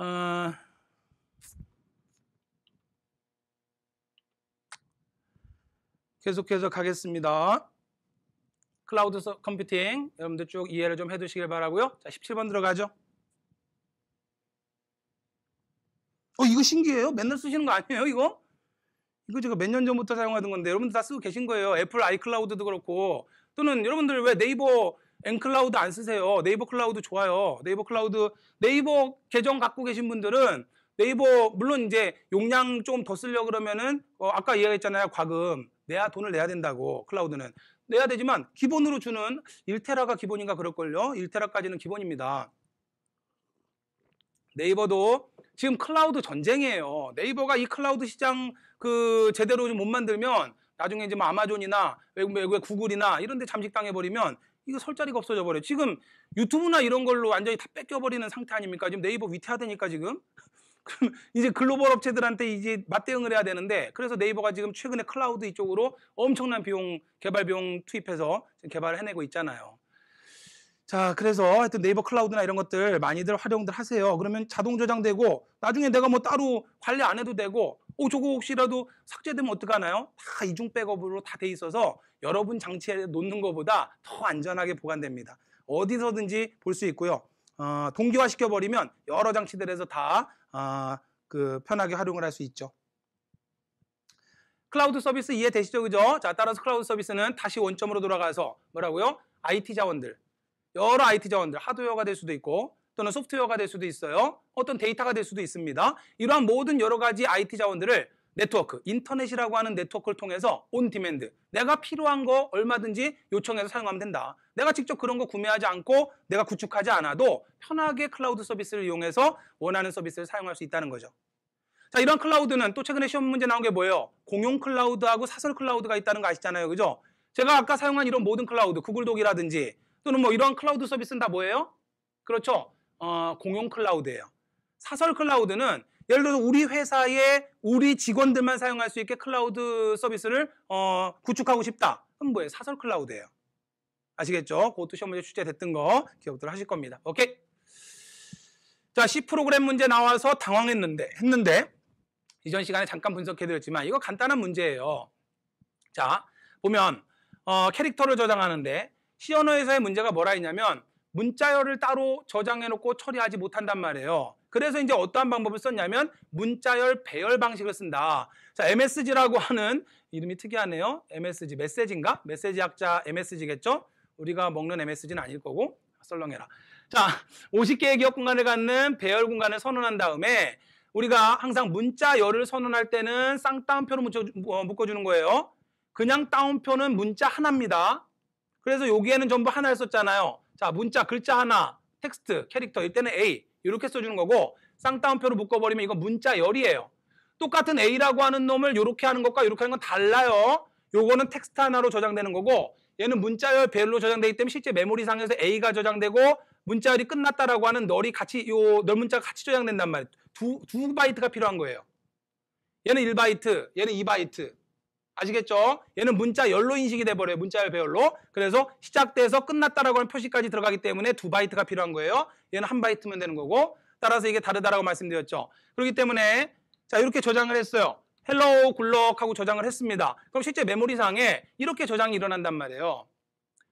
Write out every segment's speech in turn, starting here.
어, 계속해서 가겠습니다. 클라우드 컴퓨팅 여러분들 쭉 이해를 좀 해두시길 바라고요. 자, 17번 들어가죠. 어, 이거 신기해요. 맨날 쓰시는 거 아니에요, 이거? 이거 제가 몇 년 전부터 사용하던 건데 여러분들 다 쓰고 계신 거예요. 애플 아이클라우드도 그렇고 또는 여러분들 왜 네이버 엔클라우드 안 쓰세요. 네이버 클라우드 좋아요. 네이버 클라우드 네이버 계정 갖고 계신 분들은 네이버 물론 이제 용량 좀 더 쓰려 그러면은 어 아까 이야기했잖아요. 과금 내야 돈을 내야 된다고 클라우드는 내야 되지만 기본으로 주는 1테라가 기본인가 그럴걸요. 1테라까지는 기본입니다. 네이버도 지금 클라우드 전쟁이에요. 네이버가 이 클라우드 시장 그 제대로 좀 못 만들면 나중에 이제 뭐 아마존이나 외국 외국의 구글이나 이런 데 잠식당해 버리면 이거 설 자리가 없어져 버려요. 지금 유튜브나 이런 걸로 완전히 다 뺏겨버리는 상태 아닙니까? 지금 네이버 위태하다니까 지금. 그럼 이제 글로벌 업체들한테 이제 맞대응을 해야 되는데 그래서 네이버가 지금 최근에 클라우드 이쪽으로 엄청난 비용 개발 비용 투입해서 개발을 해내고 있잖아요. 자, 그래서 하여튼 네이버 클라우드나 이런 것들 많이들 활용들 하세요. 그러면 자동 저장되고 나중에 내가 뭐 따로 관리 안 해도 되고 오, 어, 저거 혹시라도 삭제되면 어떡하나요? 다 이중 백업으로 다 돼 있어서 여러분 장치에 놓는 것보다 더 안전하게 보관됩니다. 어디서든지 볼 수 있고요. 어, 동기화 시켜버리면 여러 장치들에서 다 어, 그 편하게 활용을 할 수 있죠. 클라우드 서비스 이해되시죠? 그죠? 자, 따라서 클라우드 서비스는 다시 원점으로 돌아가서 뭐라고요? IT 자원들, 여러 IT 자원들, 하드웨어가 될 수도 있고 또는 소프트웨어가 될 수도 있어요. 어떤 데이터가 될 수도 있습니다. 이러한 모든 여러 가지 IT 자원들을 네트워크, 인터넷이라고 하는 네트워크를 통해서 온 디맨드, 내가 필요한 거 얼마든지 요청해서 사용하면 된다. 내가 직접 그런 거 구매하지 않고 내가 구축하지 않아도 편하게 클라우드 서비스를 이용해서 원하는 서비스를 사용할 수 있다는 거죠. 자, 이런 클라우드는 또 최근에 시험 문제 나온 게 뭐예요? 공용 클라우드하고 사설 클라우드가 있다는 거 아시잖아요. 그죠? 제가 아까 사용한 이런 모든 클라우드, 구글 독이라든지 또는 뭐 이런 클라우드 서비스는 다 뭐예요? 그렇죠. 어, 공용 클라우드예요. 사설 클라우드는 예를 들어서 우리 회사에 우리 직원들만 사용할 수 있게 클라우드 서비스를 어, 구축하고 싶다. 그럼 뭐예요? 사설 클라우드예요. 아시겠죠? 그것도 시험 문제 출제됐던 거 기억들 하실 겁니다. 오케이? 자, C 프로그램 문제 나와서 당황했는데 했는데 이전 시간에 잠깐 분석해드렸지만 이거 간단한 문제예요. 자, 보면 어, 캐릭터를 저장하는데 시 언어에서의 문제가 뭐라 했냐면 문자열을 따로 저장해놓고 처리하지 못한단 말이에요. 그래서 이제 어떠한 방법을 썼냐면 문자열 배열 방식을 쓴다. 자, MSG라고 하는 이름이 특이하네요. MSG 메시지인가? 메시지 학자 MSG겠죠? 우리가 먹는 MSG는 아닐 거고 썰렁해라. 자, 50개의 기억 공간을 갖는 배열 공간을 선언한 다음에 우리가 항상 문자열을 선언할 때는 쌍따옴표로 어, 묶어, 주는 거예요. 그냥 따옴표는 문자 하나입니다. 그래서 여기에는 전부 하나를 썼잖아요. 자, 문자, 글자 하나, 텍스트, 캐릭터 이때는 A 이렇게 써주는 거고 쌍따옴표로 묶어버리면 이거 문자 열이에요. 똑같은 A라고 하는 놈을 이렇게 하는 것과 이렇게 하는 건 달라요. 요거는 텍스트 하나로 저장되는 거고 얘는 문자열 배열로 저장되기 때문에 실제 메모리상에서 A가 저장되고 문자열이 끝났다라고 하는 널이 같이 요 널문자가 같이 저장된단 말이에요. 두, 두 바이트가 필요한 거예요. 얘는 1바이트, 얘는 2바이트. 아시겠죠? 얘는 문자 열로 인식이 돼버려요. 문자열 배열로. 그래서 시작돼서 끝났다라고 하는 표시까지 들어가기 때문에 두 바이트가 필요한 거예요. 얘는 한 바이트면 되는 거고 따라서 이게 다르다라고 말씀드렸죠. 그렇기 때문에 자 이렇게 저장을 했어요. 헬로우 굴럭 하고 저장을 했습니다. 그럼 실제 메모리상에 이렇게 저장이 일어난단 말이에요.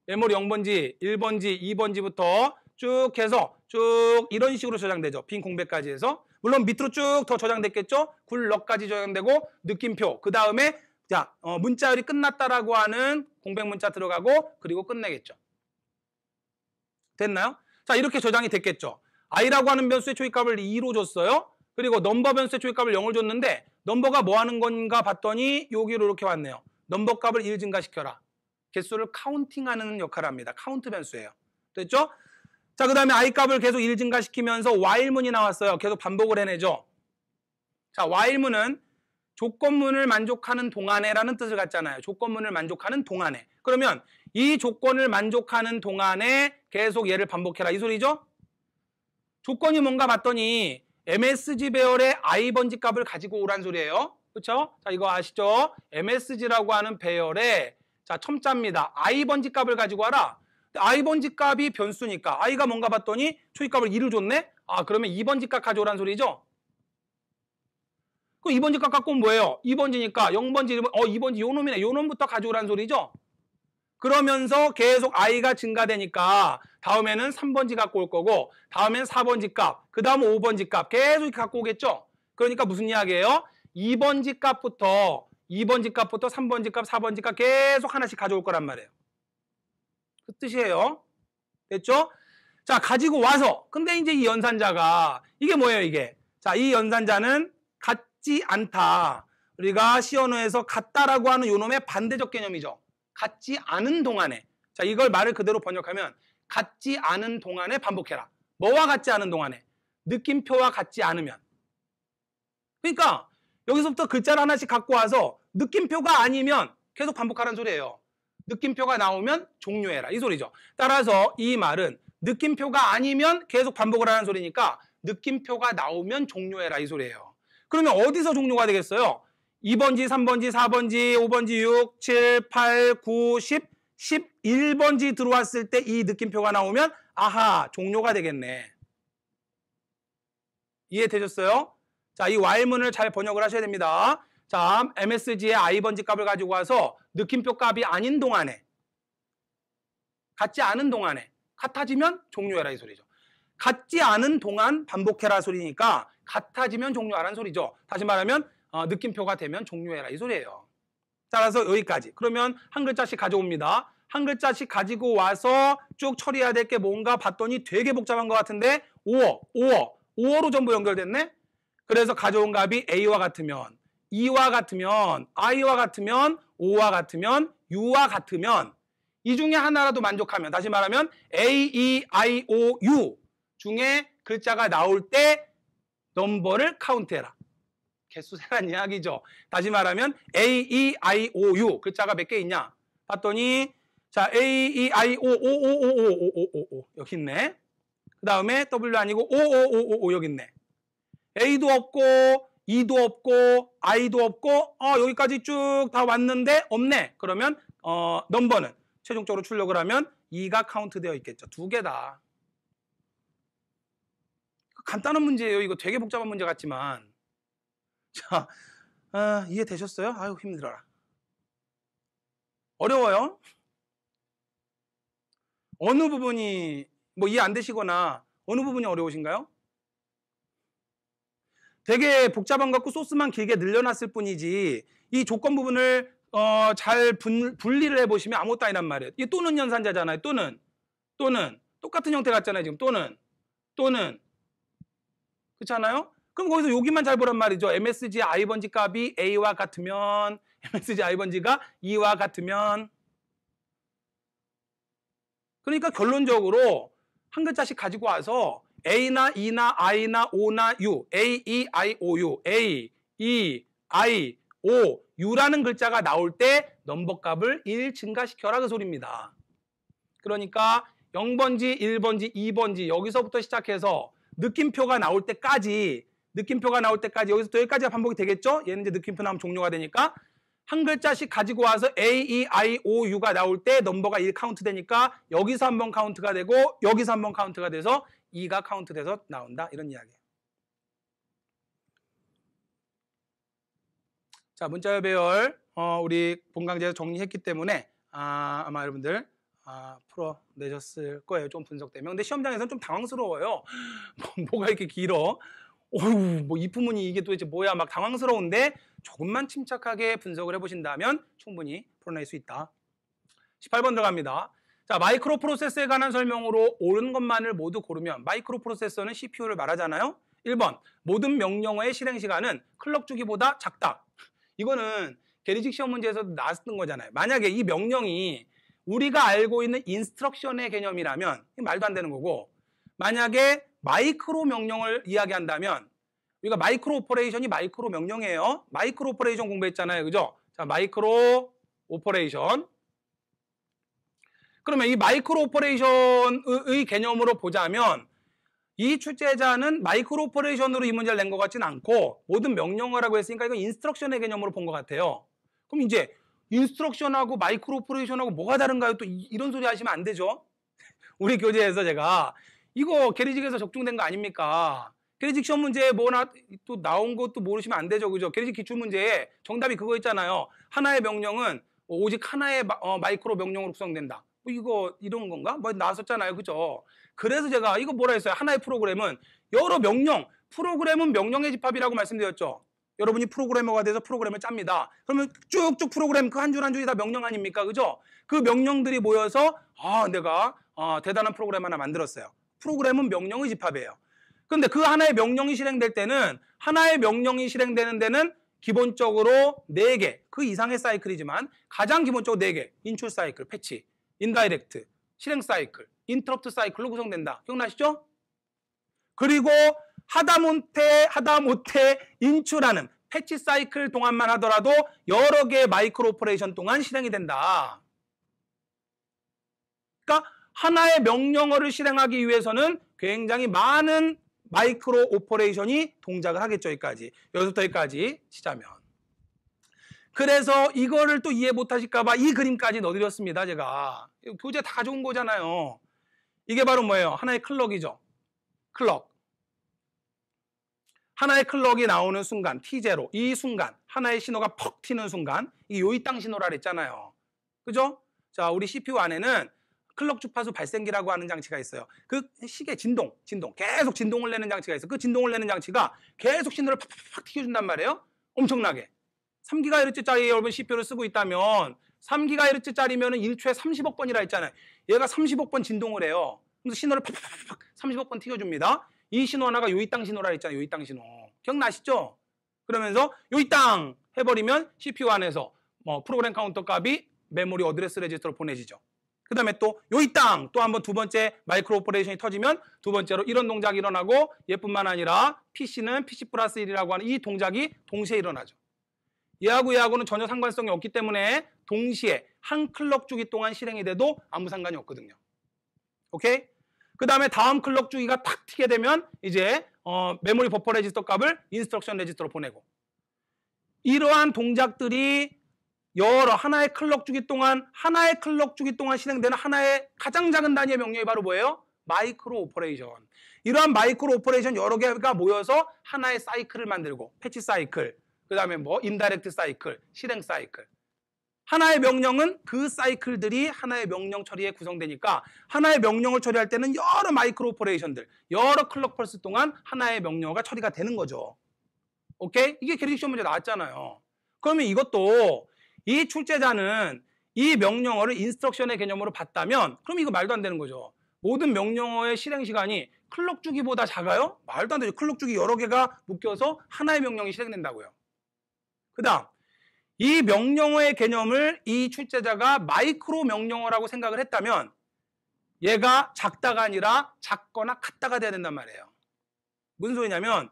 메모리 0번지, 1번지, 2번지부터 쭉 해서 쭉 이런 식으로 저장되죠. 빈 공백까지 해서. 물론 밑으로 쭉 더 저장됐겠죠. 굴럭까지 저장되고 느낌표. 그 다음에 자, 어, 문자열이 끝났다라고 하는 공백 문자 들어가고 그리고 끝내겠죠. 됐나요? 자, 이렇게 저장이 됐겠죠. i라고 하는 변수의 초입값을 2로 줬어요. 그리고 넘버 변수의 초입값을 0을 줬는데 넘버가 뭐 하는 건가 봤더니 여기로 이렇게 왔네요. 넘버 값을 1 증가시켜라. 개수를 카운팅하는 역할을 합니다. 카운트 변수예요. 됐죠? 자, 그 다음에 i 값을 계속 1 증가시키면서 while문이 나왔어요. 계속 반복을 해내죠. 자, while문은 조건문을 만족하는 동안에라는 뜻을 갖잖아요. 조건문을 만족하는 동안에. 그러면 이 조건을 만족하는 동안에 계속 얘를 반복해라 이 소리죠. 조건이 뭔가 봤더니 MSG 배열의 I 번지 값을 가지고 오란 소리예요. 그렇죠? 자 이거 아시죠? MSG라고 하는 배열에 자 첨자입니다. I 번지 값을 가지고 와라. I 번지 값이 변수니까 I가 뭔가 봤더니 초입값을 2를 줬네. 아 그러면 2번지 값 가져오란 소리죠. 그럼 2번지 깎았고 뭐예요? 2번지니까 0번지, 1번, 어, 2번지 요 놈이네. 요 놈부터 가져오란 소리죠? 그러면서 계속 i가 증가되니까 다음에는 3번지 갖고 올 거고 다음엔 4번지 값, 그 다음 5번지 값 계속 이렇게 갖고 오겠죠? 그러니까 무슨 이야기예요? 2번지 값부터 2번지 값부터 3번지 값, 4번지 값 계속 하나씩 가져올 거란 말이에요. 그 뜻이에요. 됐죠? 자, 가지고 와서 근데 이제 이 연산자가 이게 뭐예요, 이게? 자, 이 연산자는 같지 않다. 우리가 시어어에서 같다라고 하는 요놈의 반대적 개념이죠. 같지 않은 동안에. 자, 이걸 말을 그대로 번역하면 같지 않은 동안에 반복해라. 뭐와 같지 않은 동안에? 느낌표와 같지 않으면. 그러니까 여기서부터 글자를 하나씩 갖고 와서 느낌표가 아니면 계속 반복하라는 소리예요. 느낌표가 나오면 종료해라. 이 소리죠. 따라서 이 말은 느낌표가 아니면 계속 반복을 하는 소리니까 느낌표가 나오면 종료해라. 이 소리예요. 그러면 어디서 종료가 되겠어요? 2번지, 3번지, 4번지, 5번지, 6, 7, 8, 9, 10, 11번지 들어왔을 때 이 느낌표가 나오면 아하 종료가 되겠네. 이해되셨어요? 자, 이 while문을 잘 번역을 하셔야 됩니다. 자, MSG의 i번지 값을 가지고 와서 느낌표 값이 아닌 동안에 같지 않은 동안에 같아지면 종료해라 이 소리죠. 같지 않은 동안 반복해라 소리니까 같아지면 종료하라는 소리죠. 다시 말하면 어, 느낌표가 되면 종료해라 이 소리예요. 따라서 여기까지. 그러면 한 글자씩 가져옵니다. 한 글자씩 가지고 와서 쭉 처리해야 될 게 뭔가 봤더니 되게 복잡한 것 같은데 5어, 5어, 5어로 전부 연결됐네? 그래서 가져온 값이 A와 같으면, 2와 같으면, I와 같으면, 5와 같으면, U와 같으면 이 중에 하나라도 만족하면 다시 말하면 A, E, I, O, U 중에 글자가 나올 때 넘버를 카운트해라. 개수 세란 이야기죠. 다시 말하면 A, E, I, O, U 글자가 몇 개 있냐? 봤더니 자 A, E, I, O, O, O, O, O, O, O, O, O 여기 있네. 그 다음에 W 아니고 O, O, O, O, O 여기 있네. A도 없고 E도 없고 I도 없고 어 여기까지 쭉 다 왔는데 없네. 그러면 어 넘버는 최종적으로 출력을 하면 e 가 카운트되어 있겠죠. 두 개다. 간단한 문제예요. 이거 되게 복잡한 문제 같지만. 자, 아, 이해되셨어요? 아유, 힘들어라. 어려워요? 어느 부분이 뭐 이해 안 되시거나 어느 부분이 어려우신가요? 되게 복잡한 것 같고 소스만 길게 늘려놨을 뿐이지 이 조건 부분을 어, 잘 분, 분리를 해보시면 아무것도 아니란 말이에요. 이게 또는 연산자잖아요. 또는 또는 똑같은 형태 같잖아요. 지금 또는 또는 그렇지 않아요? 그럼 거기서 여기만 잘 보란 말이죠. MSG 아이번지 값이 A와 같으면 MSG 아이번지가 e 와 같으면 그러니까 결론적으로 한 글자씩 가지고 와서 A나 E나 I나 O나 U A, E, I, O, U A, E, I, O, U라는 글자가 나올 때 넘버 값을 1 증가시켜라 그 소리입니다. 그러니까 0번지, 1번지, 2번지 여기서부터 시작해서 느낌표가 나올 때까지 느낌표가 나올 때까지 여기서 또 여기까지가 반복이 되겠죠? 얘는 이제 느낌표 나오면 종료가 되니까 한 글자씩 가지고 와서 A, E, I, O, U가 나올 때 넘버가 1 카운트 되니까 여기서 한 번 카운트가 되고 여기서 한 번 카운트가 돼서 2가 카운트 돼서 나온다 이런 이야기예요. 자 문자열 배열 어, 우리 본강좌에서 정리했기 때문에 아, 아마 여러분들 아, 풀어내셨을 거예요. 좀 분석되면. 근데 시험장에서는 좀 당황스러워요. 뭐, 뭐가 이렇게 길어? 어휴, 뭐이부분이 이게 도대체 뭐야? 막 당황스러운데 조금만 침착하게 분석을 해보신다면 충분히 풀어낼 수 있다. 18번 들어갑니다. 자, 마이크로 프로세스에 관한 설명으로 옳은 것만을 모두 고르면 마이크로 프로세서는 CPU를 말하잖아요. 1번, 모든 명령어의 실행 시간은 클럭 주기보다 작다. 이거는 게리직 시험 문제에서도 나왔던 거잖아요. 만약에 이 명령이 우리가 알고 있는 인스트럭션의 개념이라면 말도 안 되는 거고 만약에 마이크로 명령을 이야기한다면 우리가 마이크로 오퍼레이션이 마이크로 명령이에요. 마이크로 오퍼레이션 공부했잖아요. 그죠? 자, 마이크로 오퍼레이션. 그러면 이 마이크로 오퍼레이션의 개념으로 보자면 이 출제자는 마이크로 오퍼레이션으로 이 문제를 낸 것 같진 않고 모든 명령어라고 했으니까 이건 인스트럭션의 개념으로 본 것 같아요. 그럼 이제 인스트럭션하고 마이크로 오퍼레이션하고 뭐가 다른가요? 또 이, 런 소리 하시면 안 되죠. 우리 교재에서 제가 이거 게리직에서 적중된 거 아닙니까? 게리직 시험 문제 에 뭐 뭐나 또 나온 것도 모르시면 안 되죠. 그죠? 게리직 기출 문제에 정답이 그거 있잖아요. 하나의 명령은 오직 하나의 마, 어, 이크로 명령으로 구성된다. 뭐 이거 이런 건가? 뭐 나왔었잖아요. 그죠? 그래서 제가 이거 뭐라 했어요? 하나의 프로그램은 여러 명령, 프로그램은 명령의 집합이라고 말씀드렸죠. 여러분이 프로그래머가 돼서 프로그램을 짭니다. 그러면 쭉쭉 프로그램 그 한 줄 한 줄이 다 명령 아닙니까? 그죠? 그 명령들이 모여서 아, 내가 아, 대단한 프로그램 하나 만들었어요. 프로그램은 명령의 집합이에요. 그런데 그 하나의 명령이 실행될 때는 하나의 명령이 실행되는 데는 기본적으로 4개, 그 이상의 사이클이지만 가장 기본적으로 4개, 인출 사이클, 패치, 인다이렉트, 실행 사이클, 인터럽트 사이클로 구성된다. 기억나시죠? 그리고 하다못해 하다못해 인출하는 패치 사이클 동안만 하더라도 여러 개의 마이크로 오퍼레이션 동안 실행이 된다. 그러니까 하나의 명령어를 실행하기 위해서는 굉장히 많은 마이크로 오퍼레이션이 동작을 하겠죠. 여기까지. 여기서부터 여기까지 치자면. 그래서 이거를 또 이해 못하실까봐 이 그림까지 넣어드렸습니다. 제가. 교재 다 좋은 거잖아요. 이게 바로 뭐예요? 하나의 클럭이죠. 클럭. 하나의 클럭이 나오는 순간, T0, 이 순간, 하나의 신호가 퍽 튀는 순간, 이게 요이땅 신호라 그랬잖아요. 그죠? 자, 우리 CPU 안에는 클럭 주파수 발생기라고 하는 장치가 있어요. 그 시계 진동, 진동, 계속 진동을 내는 장치가 있어요. 그 진동을 내는 장치가 계속 신호를 팍팍팍 튀겨준단 말이에요. 엄청나게. 3GHz짜리 여러분 CPU를 쓰고 있다면 3GHz짜리면 1초에 30억 번이라 했잖아요. 얘가 30억 번 진동을 해요. 그래서 신호를 팍팍팍 30억 번 튀겨줍니다. 이 신호 하나가 요이 땅 신호라 했잖아요. 요이 땅 신호. 기억나시죠? 그러면서 요이 땅 해버리면 CPU 안에서 뭐 프로그램 카운터 값이 메모리 어드레스 레지스터로 보내지죠. 그 다음에 또 요이 땅! 또 한번두 번째 마이크로 오퍼레이션이 터지면 두 번째로 이런 동작이 일어나고 얘뿐만 아니라 PC는 PC 플러스 1이라고 하는 이 동작이 동시에 일어나죠. 얘하고 얘하고는 전혀 상관성이 없기 때문에 동시에 한 클럭 주기 동안 실행이 돼도 아무 상관이 없거든요. 오케이? 그 다음에 다음 클럭 주기가 탁 튀게 되면 이제 어, 메모리 버퍼 레지스터 값을 인스트럭션 레지스터로 보내고 이러한 동작들이 여러 하나의 클럭 주기 동안 하나의 클럭 주기 동안 실행되는 하나의 가장 작은 단위의 명령이 바로 뭐예요? 마이크로 오퍼레이션. 이러한 마이크로 오퍼레이션 여러 개가 모여서 하나의 사이클을 만들고 패치 사이클, 그 다음에 뭐 인다렉트 사이클, 실행 사이클. 하나의 명령은 그 사이클들이 하나의 명령 처리에 구성되니까 하나의 명령을 처리할 때는 여러 마이크로 오퍼레이션들, 여러 클럭 펄스 동안 하나의 명령어가 처리가 되는 거죠. 오케이? 이게 캐릭 션 문제 나왔잖아요. 그러면 이것도 이 출제자는 이 명령어를 인스트럭션의 개념으로 봤다면 그럼 이거 말도 안 되는 거죠. 모든 명령어의 실행 시간이 클럭 주기보다 작아요? 말도 안 되죠. 클럭 주기 여러 개가 묶여서 하나의 명령이 실행된다고요. 그 다음 이 명령어의 개념을 이 출제자가 마이크로 명령어라고 생각을 했다면 얘가 작다가 아니라 작거나 같다가 돼야 된단 말이에요. 무슨 소리냐면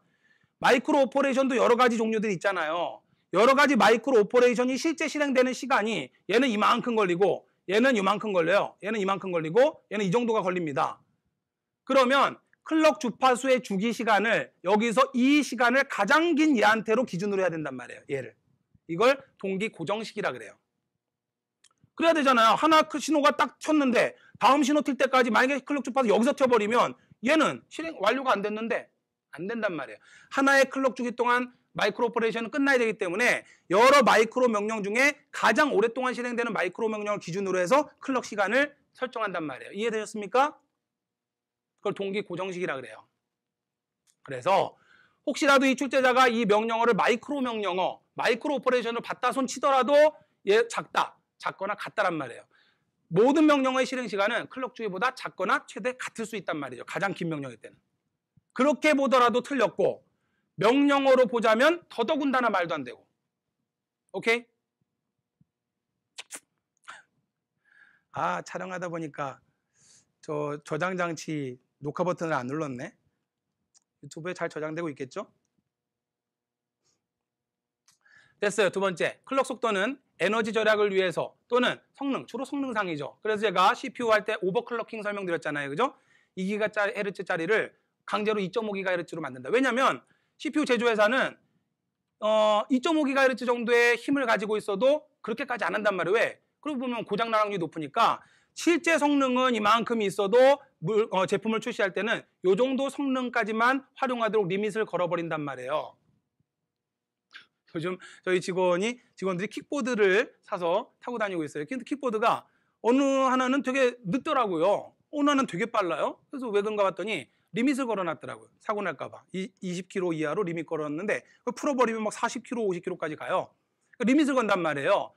마이크로 오퍼레이션도 여러 가지 종류들이 있잖아요. 여러 가지 마이크로 오퍼레이션이 실제 실행되는 시간이 얘는 이만큼 걸리고 얘는 이만큼 걸려요. 얘는 이만큼 걸리고 얘는 이 정도가 걸립니다. 그러면 클럭 주파수의 주기 시간을 여기서 이 시간을 가장 긴 얘한테로 기준으로 해야 된단 말이에요. 얘를. 이걸 동기 고정식이라 그래요. 그래야 되잖아요. 하나 그 신호가 딱 쳤는데 다음 신호 틀 때까지 만약에 클럭 주파수 여기서 튀어버리면 얘는 실행 완료가 안 됐는데 안 된단 말이에요. 하나의 클럭 주기 동안 마이크로 오퍼레이션은 끝나야 되기 때문에 여러 마이크로 명령 중에 가장 오랫동안 실행되는 마이크로 명령을 기준으로 해서 클럭 시간을 설정한단 말이에요. 이해되셨습니까? 그걸 동기 고정식이라 그래요. 그래서 혹시라도 이 출제자가 이 명령어를 마이크로 명령어 마이크로 오퍼레이션을 받다 손 치더라도 얘 작다, 작거나 같다란 말이에요. 모든 명령어의 실행 시간은 클럭 주기보다 작거나 최대 같을 수 있단 말이죠. 가장 긴 명령일 때는. 그렇게 보더라도 틀렸고 명령어로 보자면 더더군다나 말도 안 되고. 오케이? 아, 촬영하다 보니까 저 저장 장치 녹화 버튼을 안 눌렀네. 유튜브에 잘 저장되고 있겠죠? 됐어요. 두 번째, 클럭 속도는 에너지 절약을 위해서 또는 성능, 주로 성능상이죠. 그래서 제가 CPU 할 때 오버클럭킹 설명드렸잖아요. 그죠? 2GHz짜리를 강제로 2.5GHz로 만든다. 왜냐면 하 CPU 제조회사는 어, 2.5GHz 정도의 힘을 가지고 있어도 그렇게까지 안 한단 말이에요. 왜? 그러고 보면 고장 나 확률이 높으니까 실제 성능은 이만큼 있어도 물, 어, 제품을 출시할 때는 이 정도 성능까지만 활용하도록 리밋을 걸어버린단 말이에요. 요즘 저희 직원이 직원들이 킥보드를 사서 타고 다니고 있어요. 근데 킥보드가 어느 하나는 되게 늦더라고요. 어느 하나는 되게 빨라요. 그래서 왜 그런가 봤더니 리밋을 걸어놨더라고요. 사고 날까봐 20km 이하로 리밋 걸었는데 풀어버리면 막 40km, 50km까지 가요. 그러니까 리밋을 건단 말이에요.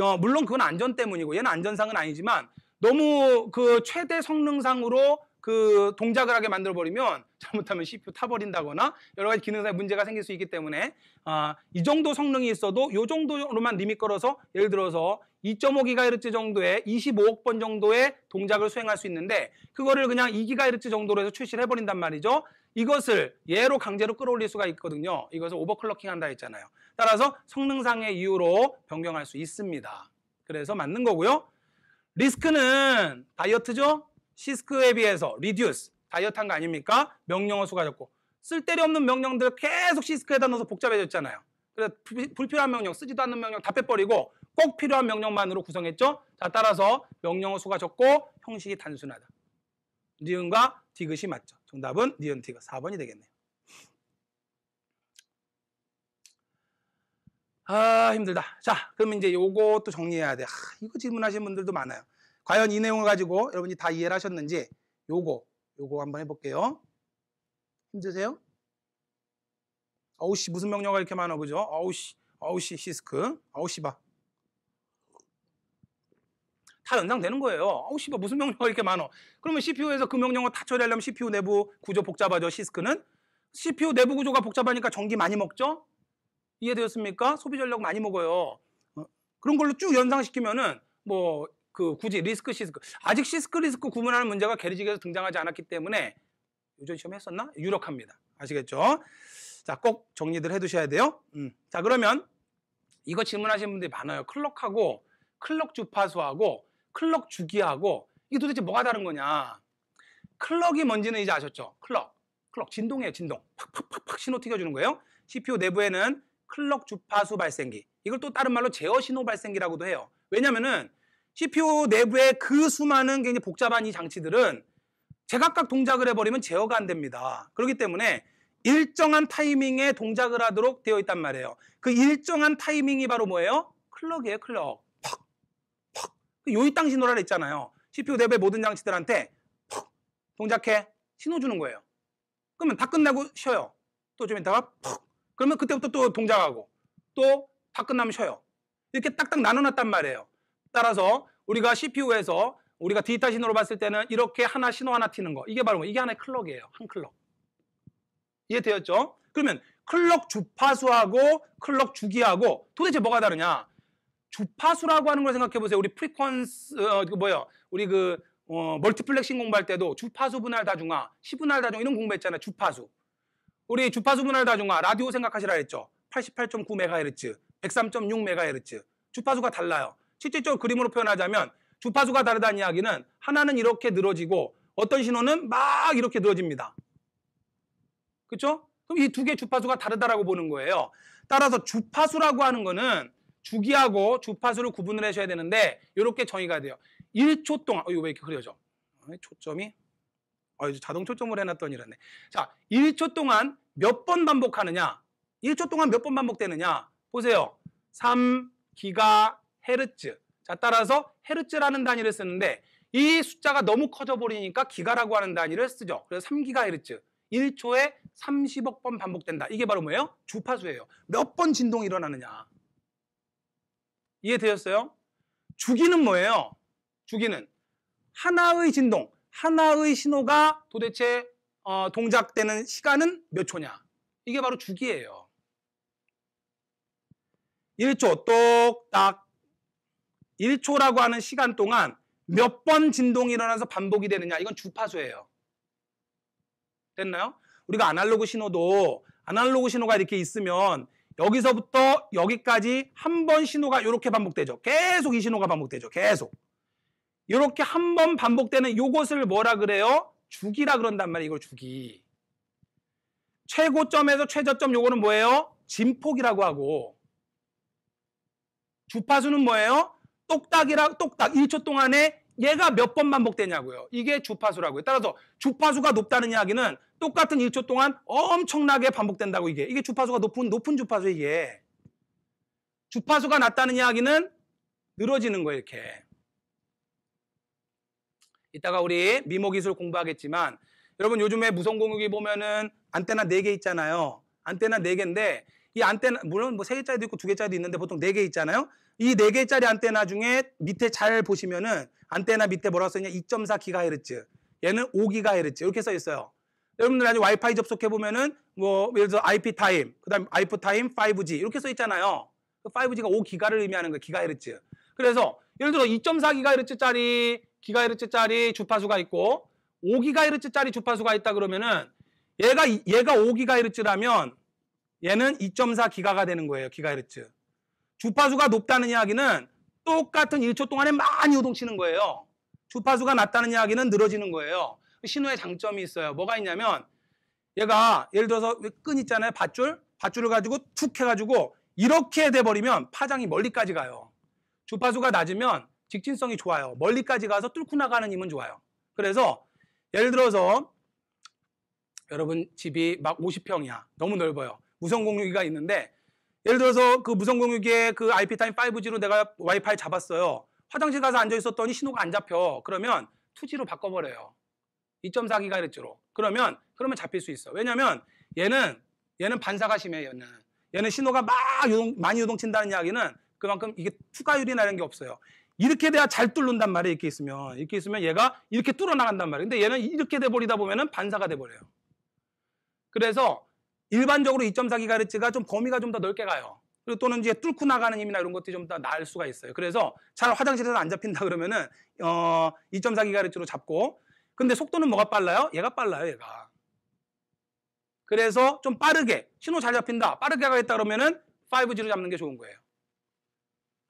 어, 물론 그건 안전 때문이고 얘는 안전상은 아니지만 너무 그 최대 성능상으로 그 동작을 하게 만들어 버리면 잘못하면 CPU 타버린다거나 여러 가지 기능상 문제가 생길 수 있기 때문에 아, 이 정도 성능이 있어도 이 정도로만 리밋 걸어서 예를 들어서 2.5GHz 정도의 25억 번 정도의 동작을 수행할 수 있는데 그거를 그냥 2GHz 정도로 해서 출시를 해버린단 말이죠. 이것을 예로 강제로 끌어올릴 수가 있거든요. 이것을 오버클럭킹 한다 했잖아요. 따라서 성능상의 이유로 변경할 수 있습니다. 그래서 맞는 거고요. 리스크는 다이어트죠. 시스크에 비해서 reduce 다이어트 한거 아닙니까? 명령어 수가 적고 쓸데없는 명령들 계속 시스크에다 넣어서 복잡해졌잖아요. 그래서 불필요한 명령, 쓰지도 않는 명령 다 빼버리고 꼭 필요한 명령만으로 구성했죠. 자, 따라서 명령어 수가 적고 형식이 단순하다. 니은과 디귿이 맞죠. 정답은 니은 디귿 4번이 되겠네요. 아 힘들다. 자 그럼 이제 요것도 정리해야 돼. 아, 이거 질문하신 분들도 많아요. 과연 이 내용을 가지고 여러분이 다 이해를 하셨는지 요거 요거 한번 해볼게요. 힘드세요? 아우씨 무슨 명령어가 이렇게 많아 그죠? 아우씨 아우씨 시스크 아우씨 봐. 다연상되는 거예요. 아우 씨봐 무슨 명령어가 이렇게 많아 그러면 CPU에서 그 명령어 다 처리하려면 CPU 내부 구조 복잡하죠. 시스크는 CPU 내부 구조가 복잡하니까 전기 많이 먹죠. 이해되었습니까? 소비 전력 많이 먹어요. 어, 그런 걸로 쭉 연상시키면은 뭐그 굳이 리스크 시스크 아직 시스크 리스크 구분하는 문제가 게리직에서 등장하지 않았기 때문에 요전 시험 했었나? 유력합니다. 아시겠죠? 자, 꼭 정리들 해두셔야 돼요. 음. 자, 그러면 이거 질문하시는 분들이 많아요. 클럭하고 클럭 주파수하고 클럭 주기하고 이게 도대체 뭐가 다른 거냐? 클럭이 뭔지는 이제 아셨죠? 클럭, 클럭 진동이에요. 진동, 팍팍팍팍 신호 튀겨주는 거예요. CPU 내부에는 클럭 주파수 발생기, 이걸 또 다른 말로 제어 신호 발생기라고도 해요. 왜냐면은 CPU 내부의 그 수많은 굉장히 복잡한 이 장치들은 제각각 동작을 해버리면 제어가 안 됩니다. 그렇기 때문에 일정한 타이밍에 동작을 하도록 되어 있단 말이에요. 그 일정한 타이밍이 바로 뭐예요? 클럭이에요, 클럭. 퍽, 퍽. 그 요이땅 신호라 했잖아요. CPU 내부의 모든 장치들한테 퍽 동작해 신호 주는 거예요. 그러면 다 끝나고 쉬어요. 또좀 이따가 퍽. 그러면 그때부터 또 동작하고 또 다 끝나면 쉬어요. 이렇게 딱딱 나눠놨단 말이에요. 따라서 우리가 CPU에서 우리가 디지털 신호로 봤을 때는 이렇게 하나 신호 하나 튀는 거 이게 바로 뭐, 이게 하나의 클럭이에요. 한 클럭. 이해되었죠? 그러면 클럭 주파수하고 클럭 주기하고 도대체 뭐가 다르냐? 주파수라고 하는 걸 생각해 보세요. 우리 프리퀀스 어, 그 뭐예요? 우리 그 어, 멀티플렉싱 공부할 때도 주파수 분할 다중화, 시분할 다중화 이런 공부했잖아요. 주파수. 우리 주파수 분할 다중화 라디오 생각하시라 했죠. 88.9MHz, 103.6MHz. 주파수가 달라요. 실질적으로 그림으로 표현하자면 주파수가 다르다는 이야기는 하나는 이렇게 늘어지고 어떤 신호는 막 이렇게 늘어집니다. 그렇죠? 그럼 이 두 개의 주파수가 다르다라고 보는 거예요. 따라서 주파수라고 하는 거는 주기하고 주파수를 구분을 해셔야 되는데 이렇게 정의가 돼요. 1초 동안 어왜 이렇게 흐려져? 어, 초점이 어, 이제 자동 초점을 해놨더니 이러네. 자, 1초 동안 몇 번 반복하느냐? 1초 동안 몇 번 반복되느냐? 보세요. 3, 기가, 헤르츠. 자, 따라서 헤르츠라는 단위를 쓰는데 이 숫자가 너무 커져 버리니까 기가라고 하는 단위를 쓰죠. 그래서 3기가 헤르츠. 1초에 30억 번 반복된다. 이게 바로 뭐예요? 주파수예요. 몇 번 진동이 일어나느냐. 이해되셨어요? 주기는 뭐예요? 주기는 하나의 진동, 하나의 신호가 도대체 어, 동작되는 시간은 몇 초냐. 이게 바로 주기예요. 1초 똑딱 1초라고 하는 시간 동안 몇 번 진동이 일어나서 반복이 되느냐. 이건 주파수예요. 됐나요? 우리가 아날로그 신호도 아날로그 신호가 이렇게 있으면 여기서부터 여기까지 한 번 신호가 이렇게 반복되죠. 계속 이 신호가 반복되죠. 계속. 이렇게 한 번 반복되는 요것을 뭐라 그래요? 주기라 그런단 말이에요. 이걸 주기. 최고점에서 최저점 요거는 뭐예요? 진폭이라고 하고 주파수는 뭐예요? 똑딱이랑 똑딱 1초 동안에 얘가 몇 번 반복되냐고요. 이게 주파수라고요. 따라서 주파수가 높다는 이야기는 똑같은 1초 동안 엄청나게 반복된다고 이게. 이게 주파수가 높은 높은 주파수 이게. 주파수가 낮다는 이야기는 늘어지는 거예요, 이렇게. 이따가 우리 미모 기술 공부하겠지만 여러분 요즘에 무선 공유기 보면은 안테나 4개 있잖아요. 안테나 4개인데 이 안테나 물론 뭐 3개짜리도 있고 2개짜리도 있는데 보통 4개 있잖아요. 이네 개짜리 안테나 중에 밑에 잘 보시면은 안테나 밑에 뭐라고 써있냐? 2.4GHz. 얘는 5GHz. 이렇게 써 있어요. 여러분들 아직 와이파이 접속해 보면은 뭐 예를 들어 IP 타임, 그다음 IP 타임 5G 이렇게 써 있잖아요. 5G가 그 5기가를 의미하는 거예요. 기가헤르츠. 그래서 예를 들어 2.4기가헤르츠짜리 기가헤르츠짜리 주파수가 있고 5기가헤르츠짜리 주파수가 있다 그러면은 얘가 얘가 5기가헤르츠라면 얘는 2.4기가가 되는 거예요. 기가헤르츠. 주파수가 높다는 이야기는 똑같은 1초 동안에 많이 요동치는 거예요. 주파수가 낮다는 이야기는 늘어지는 거예요. 그 신호의 장점이 있어요. 뭐가 있냐면 얘가 예를 들어서 끈 있잖아요. 밧줄. 밧줄을 가지고 툭 해가지고 이렇게 돼버리면 파장이 멀리까지 가요. 주파수가 낮으면 직진성이 좋아요. 멀리까지 가서 뚫고 나가는 힘은 좋아요. 그래서 예를 들어서 여러분 집이 막 50평이야. 너무 넓어요. 무선 공유기가 있는데 예를 들어서 그 무선공유기에 그 IP타임 5G로 내가 와이파이 잡았어요. 화장실 가서 앉아 있었더니 신호가 안 잡혀. 그러면 2G로 바꿔버려요. 2.4기가헤르츠로. 그러면 그러면 잡힐 수 있어. 왜냐하면 얘는 얘는 반사가 심해. 얘는 얘는 신호가 막 요동, 많이 요동친다는 이야기는 그만큼 이게 투과율이나 이런 게 없어요. 이렇게 돼야 잘 뚫는단 말이에요. 이렇게 있으면 이렇게 있으면 얘가 이렇게 뚫어 나간단 말이에요. 근데 얘는 이렇게 돼 버리다 보면 반사가 돼 버려요. 그래서 일반적으로 2.4기가르츠가좀 범위가 좀 더 넓게 가요. 그리고 또는 이제 뚫고 나가는 힘이나 이런 것들이 좀 더 나을 수가 있어요. 그래서 잘 화장실에서 안 잡힌다 그러면은 어, 2.4기가르츠로 잡고 근데 속도는 뭐가 빨라요? 얘가 빨라요, 얘가. 그래서 좀 빠르게 신호 잘 잡힌다. 빠르게 가겠다 그러면은 5G로 잡는 게 좋은 거예요.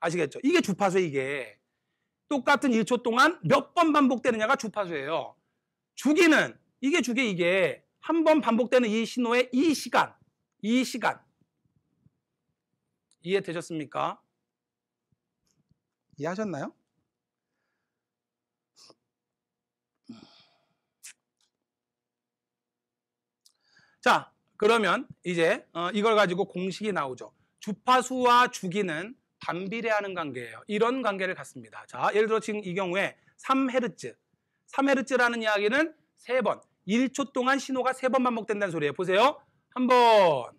아시겠죠? 이게 주파수 이게. 똑같은 1초 동안 몇 번 반복되느냐가 주파수예요. 주기는 이게 주기 이게 한번 반복되는 이 신호의 이 시간, 이 시간. 이해되셨습니까? 이해하셨나요? 자, 그러면 이제 어, 이걸 가지고 공식이 나오죠. 주파수와 주기는 반비례하는 관계예요. 이런 관계를 갖습니다. 자, 예를 들어 지금 이 경우에 3헤르츠. 3헤르츠라는 이야기는 3번, 1초 동안 신호가 3번 반복된다는 소리예요. 보세요. 한 번,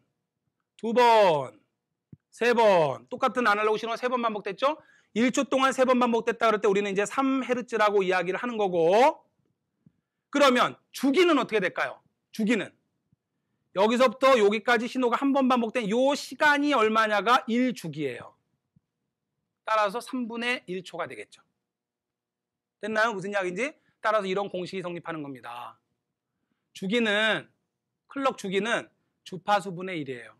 두 번, 세 번. 똑같은 아날로그 신호가 3번 반복됐죠? 1초 동안 3번 반복됐다 그럴 때 우리는 이제 3헤르츠라고 이야기를 하는 거고 그러면 주기는 어떻게 될까요? 주기는 여기서부터 여기까지 신호가 한 번 반복된 요 시간이 얼마냐가 1주기예요. 따라서 3분의 1초가 되겠죠. 됐나요? 무슨 이야기인지? 따라서 이런 공식이 성립하는 겁니다. 주기는 클럭 주기는 주파수 분의 1이에요.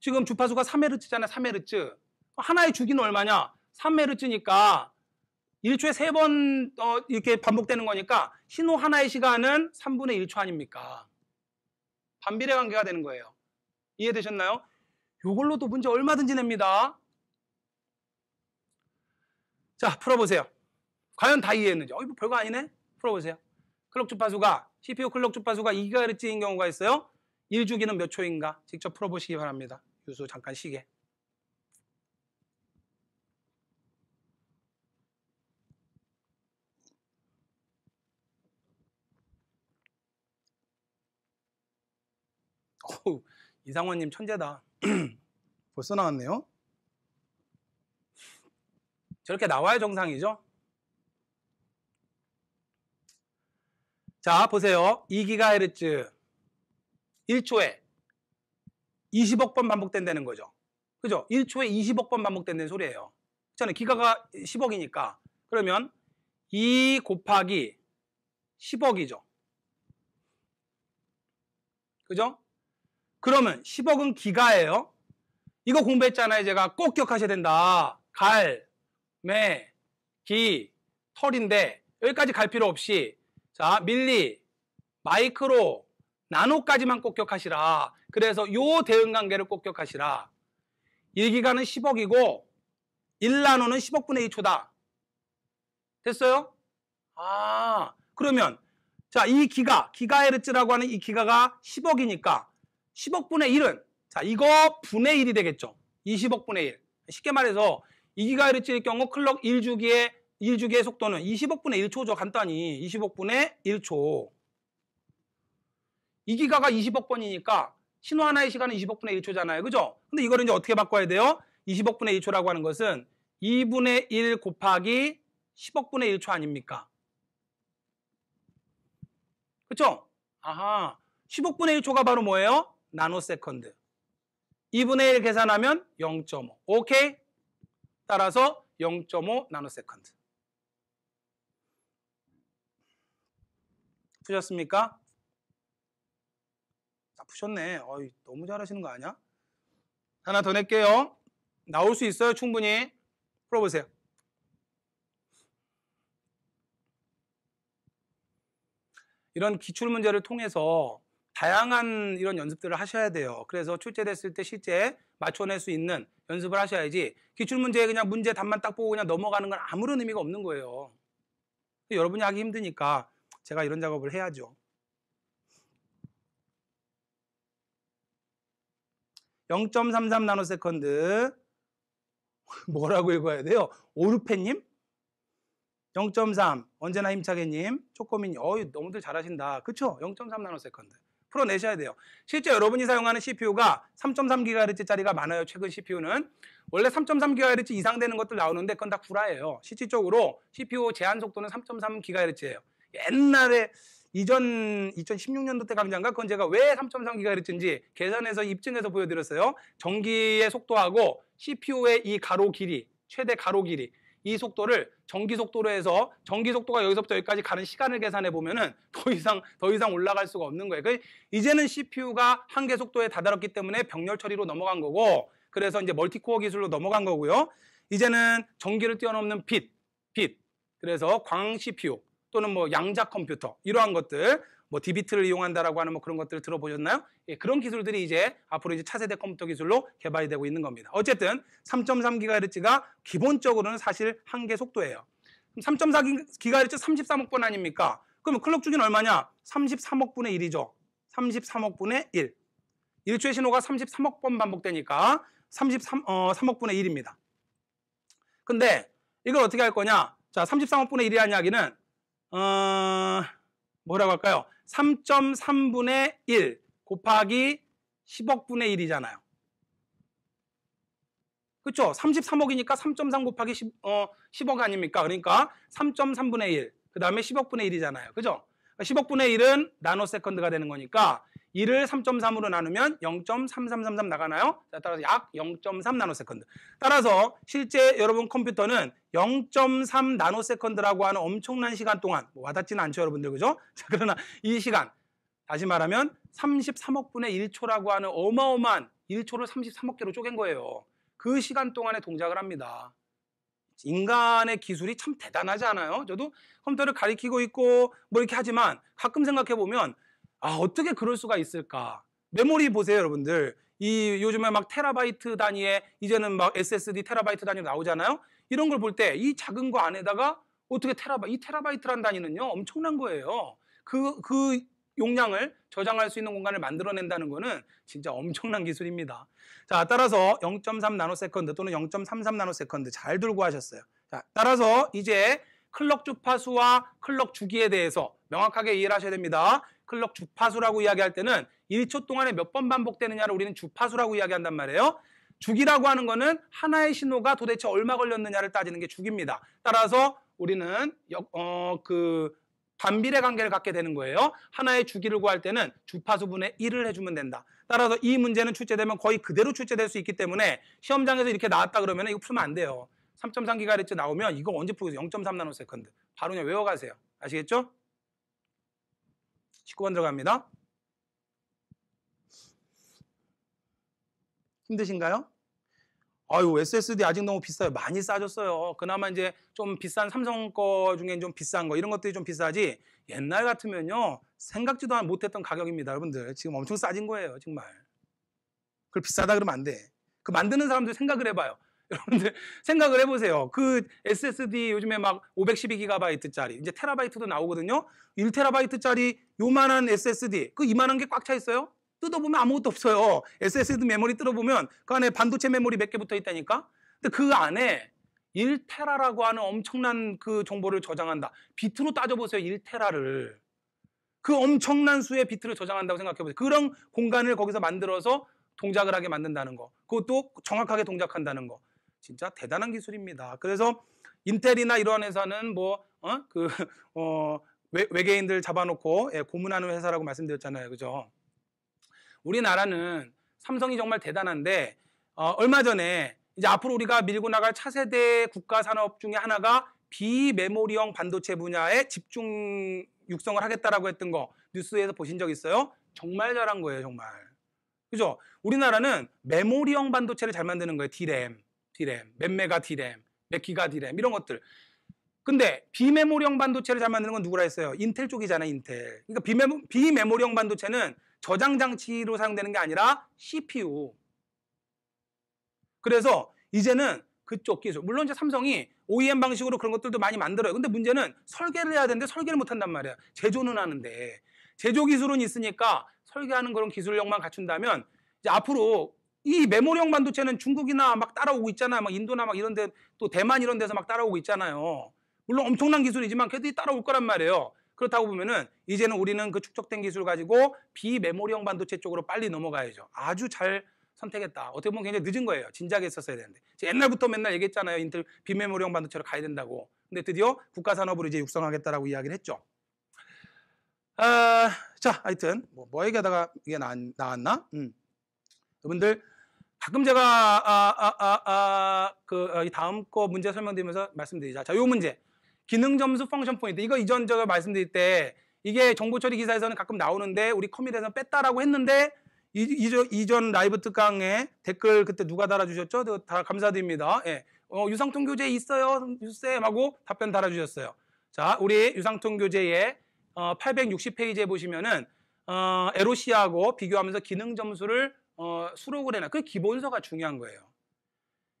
지금 주파수가 3헤르츠잖아요. 3헤르츠. 하나의 주기는 얼마냐? 3헤르츠니까 1초에 3번 어, 이렇게 반복되는 거니까 신호 하나의 시간은 3분의 1초 아닙니까? 반비례 관계가 되는 거예요. 이해되셨나요? 이걸로도 문제 얼마든지 냅니다. 자, 풀어보세요. 과연 다 이해했는지. 어, 이거 별거 아니네? 풀어보세요. 클럭 주파수가 CPU 클럭 주파수가 2GHz인 경우가 있어요. 1주기는 몇 초인가 직접 풀어보시기 바랍니다. 유수 잠깐 쉬게. 어우, 이상원님 천재다. 벌써 나왔네요. 저렇게 나와야 정상이죠. 자, 보세요. 2GHz 1초에 20억 번 반복된다는 거죠. 그죠? 1초에 20억 번 반복된다는 소리예요. 그렇 기가가 10억이니까. 그러면 2 곱하기 10억이죠. 그죠? 그러면 10억은 기가예요. 이거 공부했잖아요. 제가 꼭 기억하셔야 된다. 갈, 매, 기, 털인데 여기까지 갈 필요 없이 자, 밀리, 마이크로, 나노까지만 꼭격하시라 그래서 요 대응 관계를 꼭격하시라 1기가는 10억이고 1나노는 10억분의 2초다. 됐어요? 아, 그러면 자, 이 기가, 기가헤르츠라고 하는 이 기가가 10억이니까 10억분의 1은 자, 이거 분의 1이 되겠죠. 20억분의 1. 쉽게 말해서 2기가헤르츠일 경우 클럭 1주기에 1주기의 속도는 20억분의 1초죠. 간단히 20억분의 1초. 2기가가 20억 번이니까 신호 하나의 시간은 20억분의 1초잖아요. 그죠? 근데 이거를 이제 어떻게 바꿔야 돼요? 20억분의 1초라고 하는 것은 2분의 1 곱하기 10억분의 1초 아닙니까? 그쵸? 아하. 10억분의 1초가 바로 뭐예요? 나노세컨드. 2분의 1 계산하면 0.5. 오케이? 따라서 0.5 나노세컨드. 나쁘셨습니까? 나쁘셨네. 어이, 너무 잘하시는 거 아니야? 하나 더 낼게요. 나올 수 있어요, 충분히. 풀어보세요. 이런 기출 문제를 통해서 다양한 이런 연습들을 하셔야 돼요. 그래서 출제됐을 때 실제 맞춰낼 수 있는 연습을 하셔야지 기출 문제에 그냥 문제 답만 딱 보고 그냥 넘어가는 건 아무런 의미가 없는 거예요. 여러분이 하기 힘드니까 제가 이런 작업을 해야죠. (0.33 나노세컨드) 뭐라고 읽어야 돼요? 오르페님? 0.3 언제나 힘차게님 초코민 어유 너무들 잘하신다 그쵸? 0.3 나노세컨드 풀어내셔야 돼요 실제 여러분이 사용하는 CPU가 3.3GHz짜리가 많아요 최근 CPU는 원래 3.3GHz 이상 되는 것들 나오는데 그건 다 구라예요 실질적으로 CPU 제한 속도는 3.3GHz예요 옛날에 이전 2016년도 때감좌인가 그건 제가 왜 3.3기가 그랬는지 계산해서 입증해서 보여드렸어요. 전기의 속도하고 CPU의 이 가로 길이 최대 가로 길이 이 속도를 전기 속도로 해서 전기 속도가 여기서부터 여기까지 가는 시간을 계산해 보면은 더 이상 더 이상 올라갈 수가 없는 거예요. 그 이제는 CPU가 한계 속도에 다다랐기 때문에 병렬 처리로 넘어간 거고 그래서 이제 멀티코어 기술로 넘어간 거고요. 이제는 전기를 뛰어넘는 빛, 빛. 그래서 광 CPU 또는 뭐 양자 컴퓨터 이러한 것들 뭐 디비트를 이용한다라고 하는 뭐 그런 것들을 들어보셨나요? 예, 그런 기술들이 이제 앞으로 이제 차세대 컴퓨터 기술로 개발이 되고 있는 겁니다. 어쨌든 3.3GHz가 기 기본적으로는 사실 한계 속도예요. 3.4GHz 33억 번 아닙니까? 그러면 클럭 주기는 얼마냐? 33억 분의 1이죠. 33억 분의 1. 1초의 신호가 33억 번 반복되니까 33, 어, 3억 분의 1입니다. 근데 이걸 어떻게 할 거냐? 자, 33억 분의 1이라는 이야기는 어, 뭐라고 할까요? 3.3분의 1 곱하기 10억분의 1이잖아요. 그렇죠? 33억이니까 3.3 곱하기 10, 어, 억 아닙니까? 그러니까 3.3분의 1, 그 다음에 10억분의 1이잖아요. 그죠? 10억분의 그러니까 1은 나노세컨드가 되는 거니까 1을 3.3으로 나누면 0.3333 나가나요? 따라서 약 0.3 나노세컨드. 따라서 실제 여러분 컴퓨터는 0.3 나노세컨드라고 하는 엄청난 시간 동안 뭐 와닿지는 않죠 여러분들 그죠? 자 그러나 이 시간 다시 말하면 33억 분의 1초라고 하는 어마어마한 1초를 33억 개로 쪼갠 거예요. 그 시간 동안에 동작을 합니다. 인간의 기술이 참 대단하지 않아요? 저도 컴퓨터를 가리키고 있고 뭐 이렇게 하지만 가끔 생각해 보면 아 어떻게 그럴 수가 있을까? 메모리 보세요 여러분들. 이 요즘에 막 테라바이트 단위에 이제는 막 SSD 테라바이트 단위로 나오잖아요. 이런 걸 볼 때 이 작은 거 안에다가 어떻게 테라바이 테라바이트란 단위는요 엄청난 거예요. 그그 그 용량을 저장할 수 있는 공간을 만들어낸다는 거는 진짜 엄청난 기술입니다. 자 따라서 0.3 나노세컨드 또는 0.33 나노세컨드 잘 들고 하셨어요. 자 따라서 이제 클럭 주파수와 클럭 주기에 대해서 명확하게 이해를 하셔야 됩니다. 클럭 주파수라고 이야기할 때는 1초 동안에 몇 번 반복되느냐를 우리는 주파수라고 이야기한단 말이에요. 죽이라고 하는 거는 하나의 신호가 도대체 얼마 걸렸느냐를 따지는 게 죽입니다. 따라서 우리는 어, 그 반비례 관계를 갖게 되는 거예요. 하나의 주기를 구할 때는 주파수분의 1을 해주면 된다. 따라서 이 문제는 출제되면 거의 그대로 출제될 수 있기 때문에 시험장에서 이렇게 나왔다 그러면 이거 풀면 안 돼요. 3.3 기가헤르츠 나오면 이거 언제 풀겠어요? 0.3 나노세컨드. 바로 그냥 외워가세요. 아시겠죠? 19번 들어갑니다. 힘드신가요? 아유, SSD 아직 너무 비싸요. 많이 싸졌어요. 그나마 이제 좀 비싼 삼성 거 중에 좀 비싼 거, 이런 것들이 좀 비싸지, 옛날 같으면요, 생각지도 못했던 가격입니다. 여러분들. 지금 엄청 싸진 거예요, 정말. 그걸 비싸다 그러면 안 돼. 그 만드는 사람들 생각을 해봐요. 여러분들 생각을 해보세요. 그 SSD 요즘에 막 512GB짜리 이제 테라바이트도 나오거든요. 1테라바이트짜리 요만한 SSD 그 이만한 게 꽉 차 있어요. 뜯어보면 아무것도 없어요. SSD 메모리 뜯어보면 그 안에 반도체 메모리 몇 개 붙어 있다니까? 근데 그 안에 1테라라고 하는 엄청난 그 정보를 저장한다. 비트로 따져보세요. 1테라를. 그 엄청난 수의 비트를 저장한다고 생각해보세요. 그런 공간을 거기서 만들어서 동작을 하게 만든다는 거. 그것도 정확하게 동작한다는 거. 진짜 대단한 기술입니다. 그래서 인텔이나 이러한 회사는 뭐, 어? 그, 어, 외, 외계인들 잡아놓고 예, 고문하는 회사라고 말씀드렸잖아요. 그죠? 우리나라는 삼성이 정말 대단한데 어, 얼마 전에 이제 앞으로 우리가 밀고 나갈 차세대 국가 산업 중에 하나가 비메모리형 반도체 분야에 집중 육성을 하겠다라고 했던 거 뉴스에서 보신 적 있어요? 정말 잘한 거예요, 정말. 그죠? 우리나라는 메모리형 반도체를 잘 만드는 거예요. 디램디램몇 메가 디램몇 기가 디램 이런 것들. 근데 비메모리형 반도체를 잘 만드는 건 누구라 했어요? 인텔 쪽이잖아요, 인텔. 그러니까 비메모, 비메모리형 반도체는 저장 장치로 사용되는 게 아니라 CPU. 그래서 이제는 그쪽 기술. 물론 이제 삼성이 OEM 방식으로 그런 것들도 많이 만들어요. 근데 문제는 설계를 해야 되는데 설계를 못 한단 말이에요 제조는 하는데. 제조 기술은 있으니까 설계하는 그런 기술력만 갖춘다면 이제 앞으로 이 메모리형 반도체는 중국이나 막 따라오고 있잖아요. 막 인도나 막 이런 데 또 대만 이런 데서 막 따라오고 있잖아요. 물론 엄청난 기술이지만 걔들이 따라올 거란 말이에요. 그렇다고 보면은 이제는 우리는 그 축적된 기술 가지고 비메모리형 반도체 쪽으로 빨리 넘어가야죠. 아주 잘 선택했다. 어떻게 보면 굉장히 늦은 거예요. 진작에 했었어야 되는데. 옛날부터 맨날 얘기했잖아요. 인텔 비메모리형 반도체로 가야 된다고. 근데 드디어 국가 산업으로 이제 육성하겠다라고 이야기를 했죠. 아, 자, 하여튼 뭐, 뭐 얘기하다가 이게 나, 나왔나? 음. 여러분들 가끔 제가 아, 아, 아, 아, 그 어, 다음 거 문제 설명드리면서 말씀드리자. 자, 요 문제. 기능 점수 펑션 포인트 이거 이전 저 말씀드릴 때 이게 정보 처리 기사에서는 가끔 나오는데 우리 커뮤니티에서 뺐다라고 했는데 이, 이전, 이전 라이브 특강에 댓글 그때 누가 달아주셨죠? 다 감사드립니다. 예. 어, 유상통 교재 있어요, 유쌤 하고 답변 달아주셨어요. 자, 우리 유상통 교재의 어, 860페이지에 보시면은 어, LOC하고 비교하면서 기능 점수를 어, 수록을 해놔. 그 기본서가 중요한 거예요.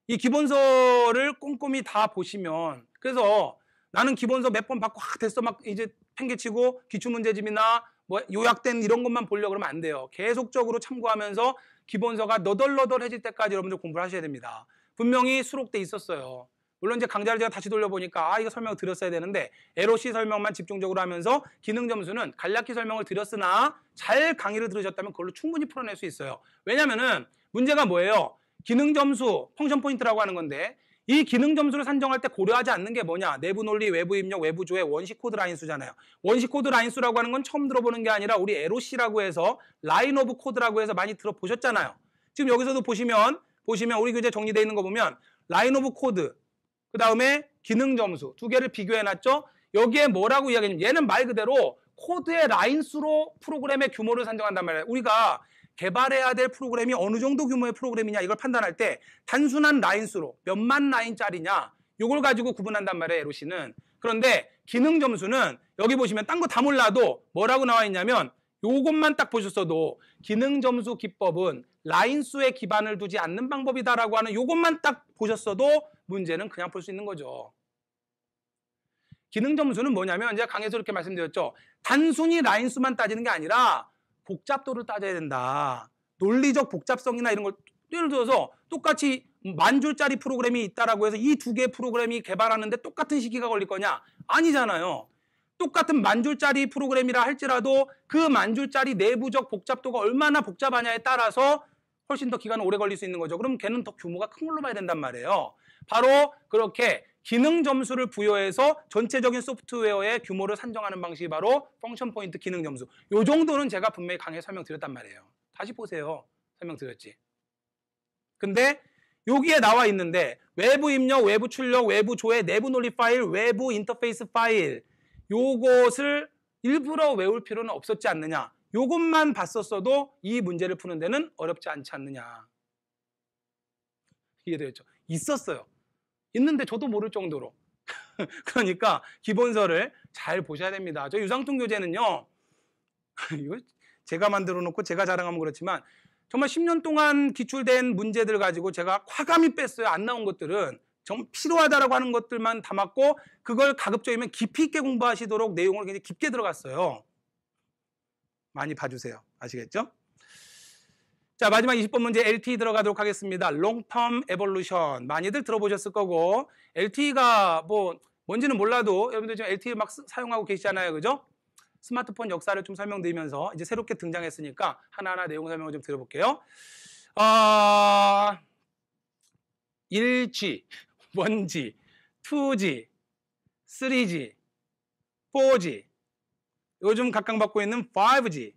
이 기본서를 꼼꼼히 다 보시면 그래서 나는 기본서 몇 번 받고 확 됐어 막 이제 팽개치고 기출문제집이나 뭐 요약된 이런 것만 보려고 그러면 안 돼요. 계속적으로 참고하면서 기본서가 너덜너덜해질 때까지 여러분들 공부를 하셔야 됩니다. 분명히 수록돼 있었어요. 물론 이제 강좌를 제가 다시 돌려보니까 아 이거 설명을 드렸어야 되는데 LOC 설명만 집중적으로 하면서 기능 점수는 간략히 설명을 드렸으나 잘 강의를 들으셨다면 그걸로 충분히 풀어낼 수 있어요. 왜냐면은 문제가 뭐예요? 기능 점수, 펑션 포인트라고 하는 건데 이 기능 점수를 산정할 때 고려하지 않는 게 뭐냐? 내부 논리, 외부 입력, 외부 조회, 원시 코드 라인 수잖아요. 원시 코드 라인 수라고 하는 건 처음 들어보는 게 아니라 우리 LOC라고 해서 라인 오브 코드라고 해서 많이 들어보셨잖아요. 지금 여기서도 보시면 보시면 우리 교재 그 정리되어 있는 거 보면 라인 오브 코드 그다음에 기능 점수 두 개를 비교해 놨죠. 여기에 뭐라고 이야기냐면 얘는 말 그대로 코드의 라인 수로 프로그램의 규모를 산정한단 말이에요. 우리가 개발해야 될 프로그램이 어느 정도 규모의 프로그램이냐 이걸 판단할 때 단순한 라인수로 몇만 라인짜리냐 이걸 가지고 구분한단 말이에요 에로시는 그런데 기능 점수는 여기 보시면 딴 거 다 몰라도 뭐라고 나와 있냐면 요것만 딱 보셨어도 기능 점수 기법은 라인 수에 기반을 두지 않는 방법이다라고 하는 요것만 딱 보셨어도 문제는 그냥 풀 수 있는 거죠. 기능 점수는 뭐냐면 제가 강의에서 이렇게 말씀드렸죠. 단순히 라인 수만 따지는 게 아니라 복잡도를 따져야 된다. 논리적 복잡성이나 이런 걸 예를 들어서 똑같이 만 줄짜리 프로그램이 있다라고 해서 이 두 개의 프로그램이 개발하는데 똑같은 시기가 걸릴 거냐? 아니잖아요. 똑같은 만 줄짜리 프로그램이라 할지라도 그 만 줄짜리 내부적 복잡도가 얼마나 복잡하냐에 따라서 훨씬 더 기간은 오래 걸릴 수 있는 거죠. 그럼 걔는 더 규모가 큰 걸로 봐야 된단 말이에요. 바로 그렇게 기능 점수를 부여해서 전체적인 소프트웨어의 규모를 산정하는 방식이 바로 펑션 포인트 기능 점수. 이 정도는 제가 분명히 강의에 설명드렸단 말이에요. 다시 보세요. 설명드렸지. 근데 여기에 나와 있는데 외부 입력, 외부 출력, 외부 조회, 내부 논리 파일, 외부 인터페이스 파일 요것을 일부러 외울 필요는 없었지 않느냐. 요것만 봤었어도 이 문제를 푸는 데는 어렵지 않지 않느냐. 이해되었죠? 있었어요. 있는데 저도 모를 정도로. 그러니까 기본서를 잘 보셔야 됩니다. 저 유상통 교재는요. 이거 제가 만들어 놓고 제가 자랑하면 그렇지만 정말 10년 동안 기출된 문제들 가지고 제가 과감히 뺐어요. 안 나온 것들은 좀 필요하다라고 하는 것들만 담았고 그걸 가급적이면 깊이 있게 공부하시도록 내용을 굉장히 깊게 들어갔어요. 많이 봐주세요. 아시겠죠? 자, 마지막 20번 문제 LTE 들어가도록 하겠습니다. Long Term Evolution. 많이들 들어보셨을 거고, LTE가 뭐, 뭔지는 몰라도 여러분들 지금 LTE 막 쓰, 사용하고 계시잖아요. 그죠? 스마트폰 역사를 좀 설명드리면서 이제 새롭게 등장했으니까 하나하나 내용 설명을 좀 드려볼게요. 아, 어... 1G, 1G, 2G, 3G, 4G, 요즘 각광받고 있는 5G,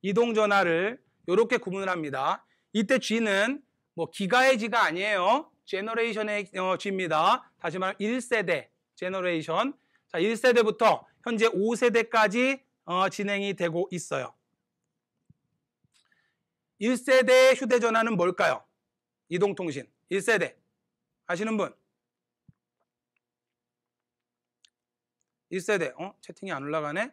이동전화를 이렇게 구분을 합니다. 이때 G는 뭐 기가의 G가 아니에요. 제너레이션의 어, G입니다. 다시 말하면 1세대 제너레이션. 자, 1세대부터 현재 5세대까지 어, 진행이 되고 있어요. 1세대 휴대전화는 뭘까요? 이동통신. 1세대. 아시는 분? 1세대. 어? 채팅이 안 올라가네?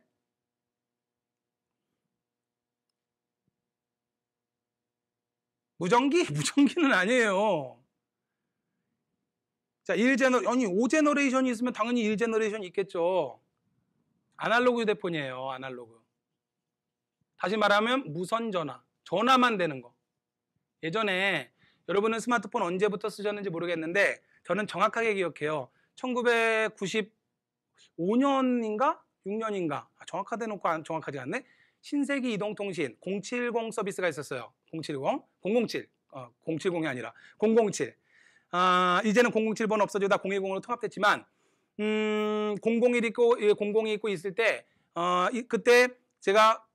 무전기? 무전기는 아니에요. 자, 1제너, 아니, 5제너레이션이 있으면 당연히 1제너레이션이 있겠죠. 아날로그 휴대폰이에요, 아날로그. 다시 말하면 무선 전화. 전화만 되는 거. 예전에 여러분은 스마트폰 언제부터 쓰셨는지 모르겠는데 저는 정확하게 기억해요. 1995년인가? 6년인가? 아, 정확하게 놓고 정확하지 않네? 신세기 이동통신 070 서비스가 있었어요. 070, 007, 어, 070이 아니라 007. 아, 이제는 007번 없어지다 010으로 통합됐지만 음, 001 있고 002 예, 있고 있을 때 어, 이, 그때 제가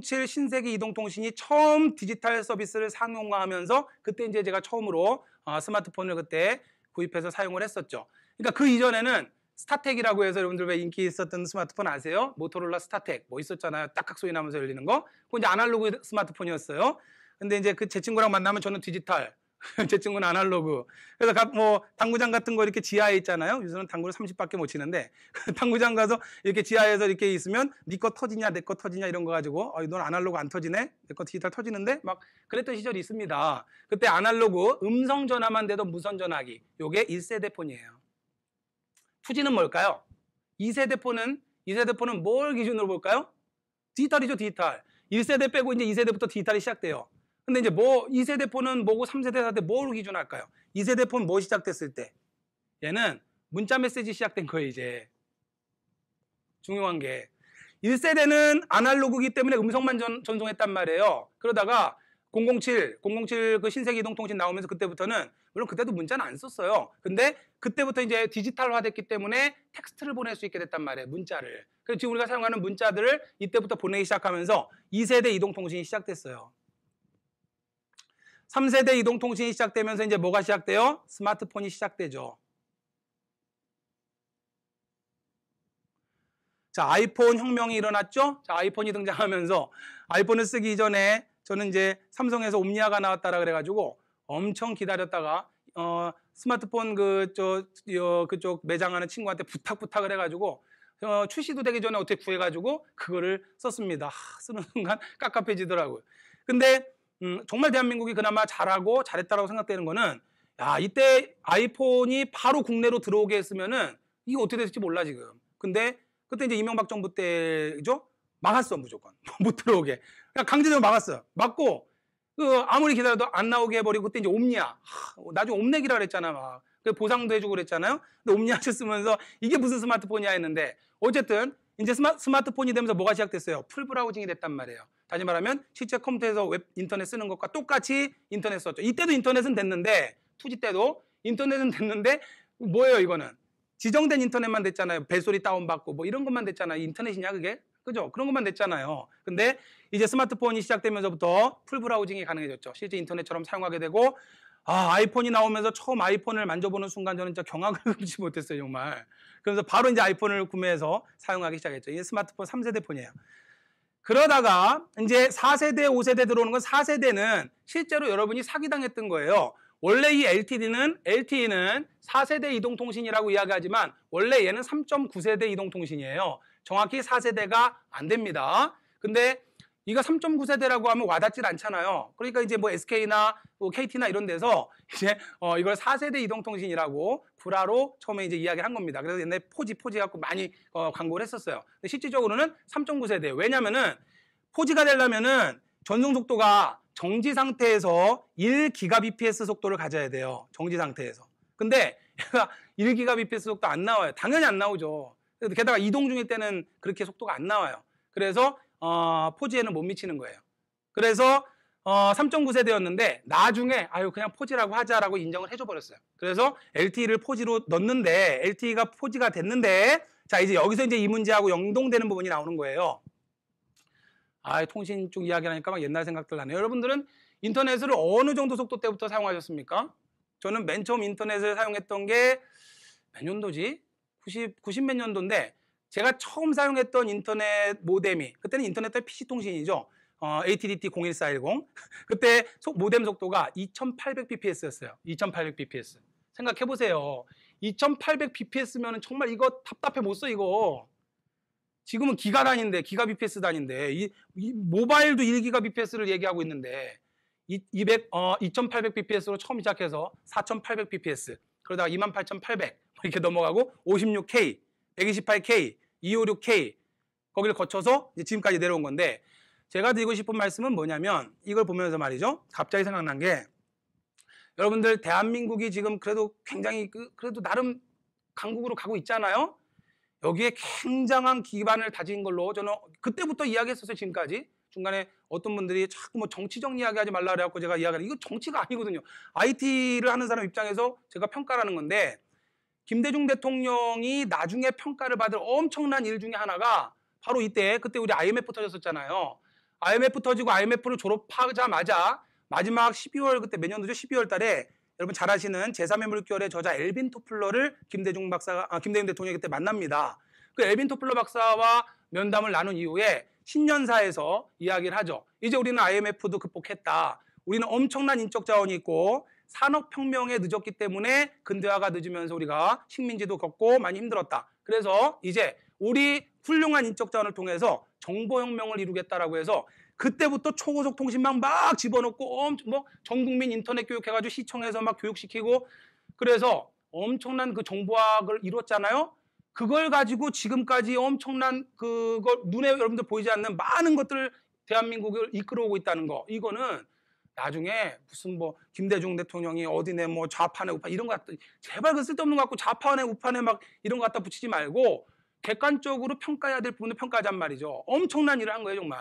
007 신세계 이동통신이 처음 디지털 서비스를 상용화하면서 그때 이제 제가 처음으로 어, 스마트폰을 그때 구입해서 사용을 했었죠. 그러니까 그 이전에는 스타텍이라고 해서 여러분들 왜 인기 있었던 스마트폰 아세요? 모토로라 스타텍 뭐 있었잖아요. 딱딱 소리 나면서 열리는 거. 그건 이제 아날로그 스마트폰이었어요. 근데 이제 그 제 친구랑 만나면 저는 디지털, 제 친구는 아날로그. 그래서 뭐 당구장 같은 거 이렇게 지하에 있잖아요. 요새는 당구를 30밖에 못 치는데 당구장 가서 이렇게 지하에서 이렇게 있으면 니거 네 터지냐 내 거 터지냐 이런 거 가지고 어, 넌 아날로그 안 터지네 내 거 디지털 터지는데 막 그랬던 시절이 있습니다. 그때 아날로그 음성 전화만 돼도 무선 전화기 요게 1세대 폰이에요. 투지는 뭘까요? 2세대 폰은 2세대 폰은 뭘 기준으로 볼까요? 디지털이죠 디지털. 1세대 빼고 이제 2세대부터 디지털이 시작돼요. 근데 이제 뭐 2세대 폰은 뭐고 3세대, 4세대 뭐로 기준할까요? 2세대 폰뭐 시작됐을 때? 얘는 문자 메시지 시작된 거예요, 이제. 중요한 게. 1세대는 아날로그기 이 때문에 음성만 전, 전송했단 말이에요. 그러다가 007, 007 그 신세계 이동통신 나오면서 그때부터는 물론 그때도 문자는 안 썼어요. 근데 그때부터 이제 디지털화됐기 때문에 텍스트를 보낼 수 있게 됐단 말이에요. 문자를. 그래서 지금 우리가 사용하는 문자들을 이때부터 보내기 시작하면서 2세대 이동통신이 시작됐어요. 3세대 이동통신이 시작되면서 이제 뭐가 시작돼요? 스마트폰이 시작되죠. 자, 아이폰 혁명이 일어났죠? 자, 아이폰이 등장하면서 아이폰을 쓰기 전에 저는 이제 삼성에서 옴니아가 나왔다라 그래가지고 엄청 기다렸다가 어, 스마트폰 그저 어, 그쪽 매장하는 친구한테 부탁 부탁을 해가지고 어, 출시도 되기 전에 어떻게 구해가지고 그거를 썼습니다. 하, 쓰는 순간 깝깝해지더라고요. 근데 음, 정말 대한민국이 그나마 잘하고 잘했다라고 생각되는 거는 야 이때 아이폰이 바로 국내로 들어오게 했으면은 이게 어떻게 됐을지 몰라 지금. 근데 그때 이제 이명박 정부 때죠 막았어 무조건 못 들어오게. 그냥 강제적으로 막았어. 막고 그 아무리 기다려도 안 나오게 해버리고 그때 이제 옴니아 나중에 옴내기라 그랬잖아 막. 그 보상도 해주고 그랬잖아요. 근데 옴니아 쓰면서 이게 무슨 스마트폰이야 했는데 어쨌든 이제 스마트, 폰이 되면서 뭐가 시작됐어요? 풀 브라우징이 됐단 말이에요. 다시 말하면 실제 컴퓨터에서 웹 인터넷 쓰는 것과 똑같이 인터넷 썼죠. 이때도 인터넷은 됐는데 투지 때도 인터넷은 됐는데 뭐예요 이거는? 지정된 인터넷만 됐잖아요. 배소리 다운받고 뭐 이런 것만 됐잖아요. 인터넷이냐 그게? 그죠? 그런 것만 됐잖아요. 근데 이제 스마트폰이 시작되면서부터 풀 브라우징이 가능해졌죠. 실제 인터넷처럼 사용하게 되고 아, 아이폰이 나오면서 처음 아이폰을 만져보는 순간 저는 진짜 경악을 금치 못했어요, 정말. 그러면서 바로 이제 아이폰을 구매해서 사용하기 시작했죠. 이게 스마트폰 3세대 폰이에요. 그러다가 이제 4세대, 5세대 들어오는 건 4세대는 실제로 여러분이 사기당했던 거예요. 원래 이 LTD는 LTE는 4세대 이동통신이라고 이야기하지만 원래 얘는 3.9세대 이동통신이에요. 정확히 4세대가 안 됩니다. 근데 이가 3.9세대라고 하면 와닿질 않잖아요. 그러니까 이제 뭐 SK나 뭐 KT나 이런 데서 이제 어 이걸 4세대 이동통신이라고 구라로 처음에 이제 이야기를 한 겁니다. 그래서 옛날에 포지 포지 갖고 많이 어 광고를 했었어요. 근데 실질적으로는 3.9세대. 왜냐면은 포지가 되려면은 전송 속도가 정지 상태에서 1기가bps 속도를 가져야 돼요. 정지 상태에서. 근데 얘가 1기가bps 속도 안 나와요. 당연히 안 나오죠. 게다가 이동 중일 때는 그렇게 속도가 안 나와요. 그래서 어, 포지에는 못 미치는 거예요. 그래서 어, 3.9세대였는데 나중에 아유 그냥 포지라고 하자라고 인정을 해줘 버렸어요. 그래서 LTE를 포지로 넣는데 LTE가 포지가 됐는데 자 이제 여기서 이제 이 문제하고 연동되는 부분이 나오는 거예요. 아 통신 쪽 이야기하니까 막 옛날 생각들 나네요. 여러분들은 인터넷을 어느 정도 속도 때부터 사용하셨습니까? 저는 맨 처음 인터넷을 사용했던 게 몇 년도지? 90, 90몇 년도인데 제가 처음 사용했던 인터넷 모뎀이 그때는 인터넷의 PC통신이죠. 어, ATDT 01410 그때 속, 모뎀 속도가 2800bps였어요. 2800bps 생각해보세요. 2800bps면 정말 이거 답답해 못 써 이거 지금은 기가 단인데 기가 bps 단인데 이, 이 모바일도 1기가 bps를 얘기하고 있는데 200, 어, 2800bps로 처음 시작해서 4800bps 그러다가 28800 뭐 이렇게 넘어가고 56k, 128k, 256K 거기를 거쳐서 지금까지 내려온 건데 제가 드리고 싶은 말씀은 뭐냐면 이걸 보면서 말이죠. 갑자기 생각난 게 여러분들 대한민국이 지금 그래도 굉장히 그, 그래도 나름 강국으로 가고 있잖아요. 여기에 굉장한 기반을 다진 걸로 저는 그때부터 이야기했었어요. 지금까지. 중간에 어떤 분들이 자꾸 뭐 정치적 이야기하지 말라 그래갖고 제가 이야기를 이거 정치가 아니거든요. IT를 하는 사람 입장에서 제가 평가하는 건데 김대중 대통령이 나중에 평가를 받을 엄청난 일 중에 하나가 바로 이때 그때 우리 IMF 터졌었잖아요. IMF 터지고 IMF를 졸업하자마자 마지막 12월 그때 몇 년도죠? 12월 달에 여러분 잘 아시는 제3의 물결의 저자 엘빈 토플러를 김대중 박사가 아, 김대중 대통령이 그때 만납니다. 그 엘빈 토플러 박사와 면담을 나눈 이후에 신년사에서 이야기를 하죠. 이제 우리는 IMF도 극복했다. 우리는 엄청난 인적 자원이 있고 산업혁명에 늦었기 때문에 근대화가 늦으면서 우리가 식민지도 겪고 많이 힘들었다. 그래서 이제 우리 훌륭한 인적 자원을 통해서 정보혁명을 이루겠다라고 해서 그때부터 초고속 통신망 막 집어넣고 엄청 뭐 전국민 인터넷 교육해가지고 시청에서 막 교육시키고 그래서 엄청난 그 정보학을 이뤘잖아요. 그걸 가지고 지금까지 엄청난 그걸 눈에 여러분들 보이지 않는 많은 것들을 대한민국을 이끌어오고 있다는 거. 이거는 나중에 무슨 뭐 김대중 대통령이 어디네 뭐 좌파네 우파 이런 거 갖다 제발 그 쓸데없는 거같고 좌파네 우파네 막 이런 거 갖다 붙이지 말고 객관적으로 평가해야 될 부분을 평가하잔 말이죠. 엄청난 일을 한 거예요 정말.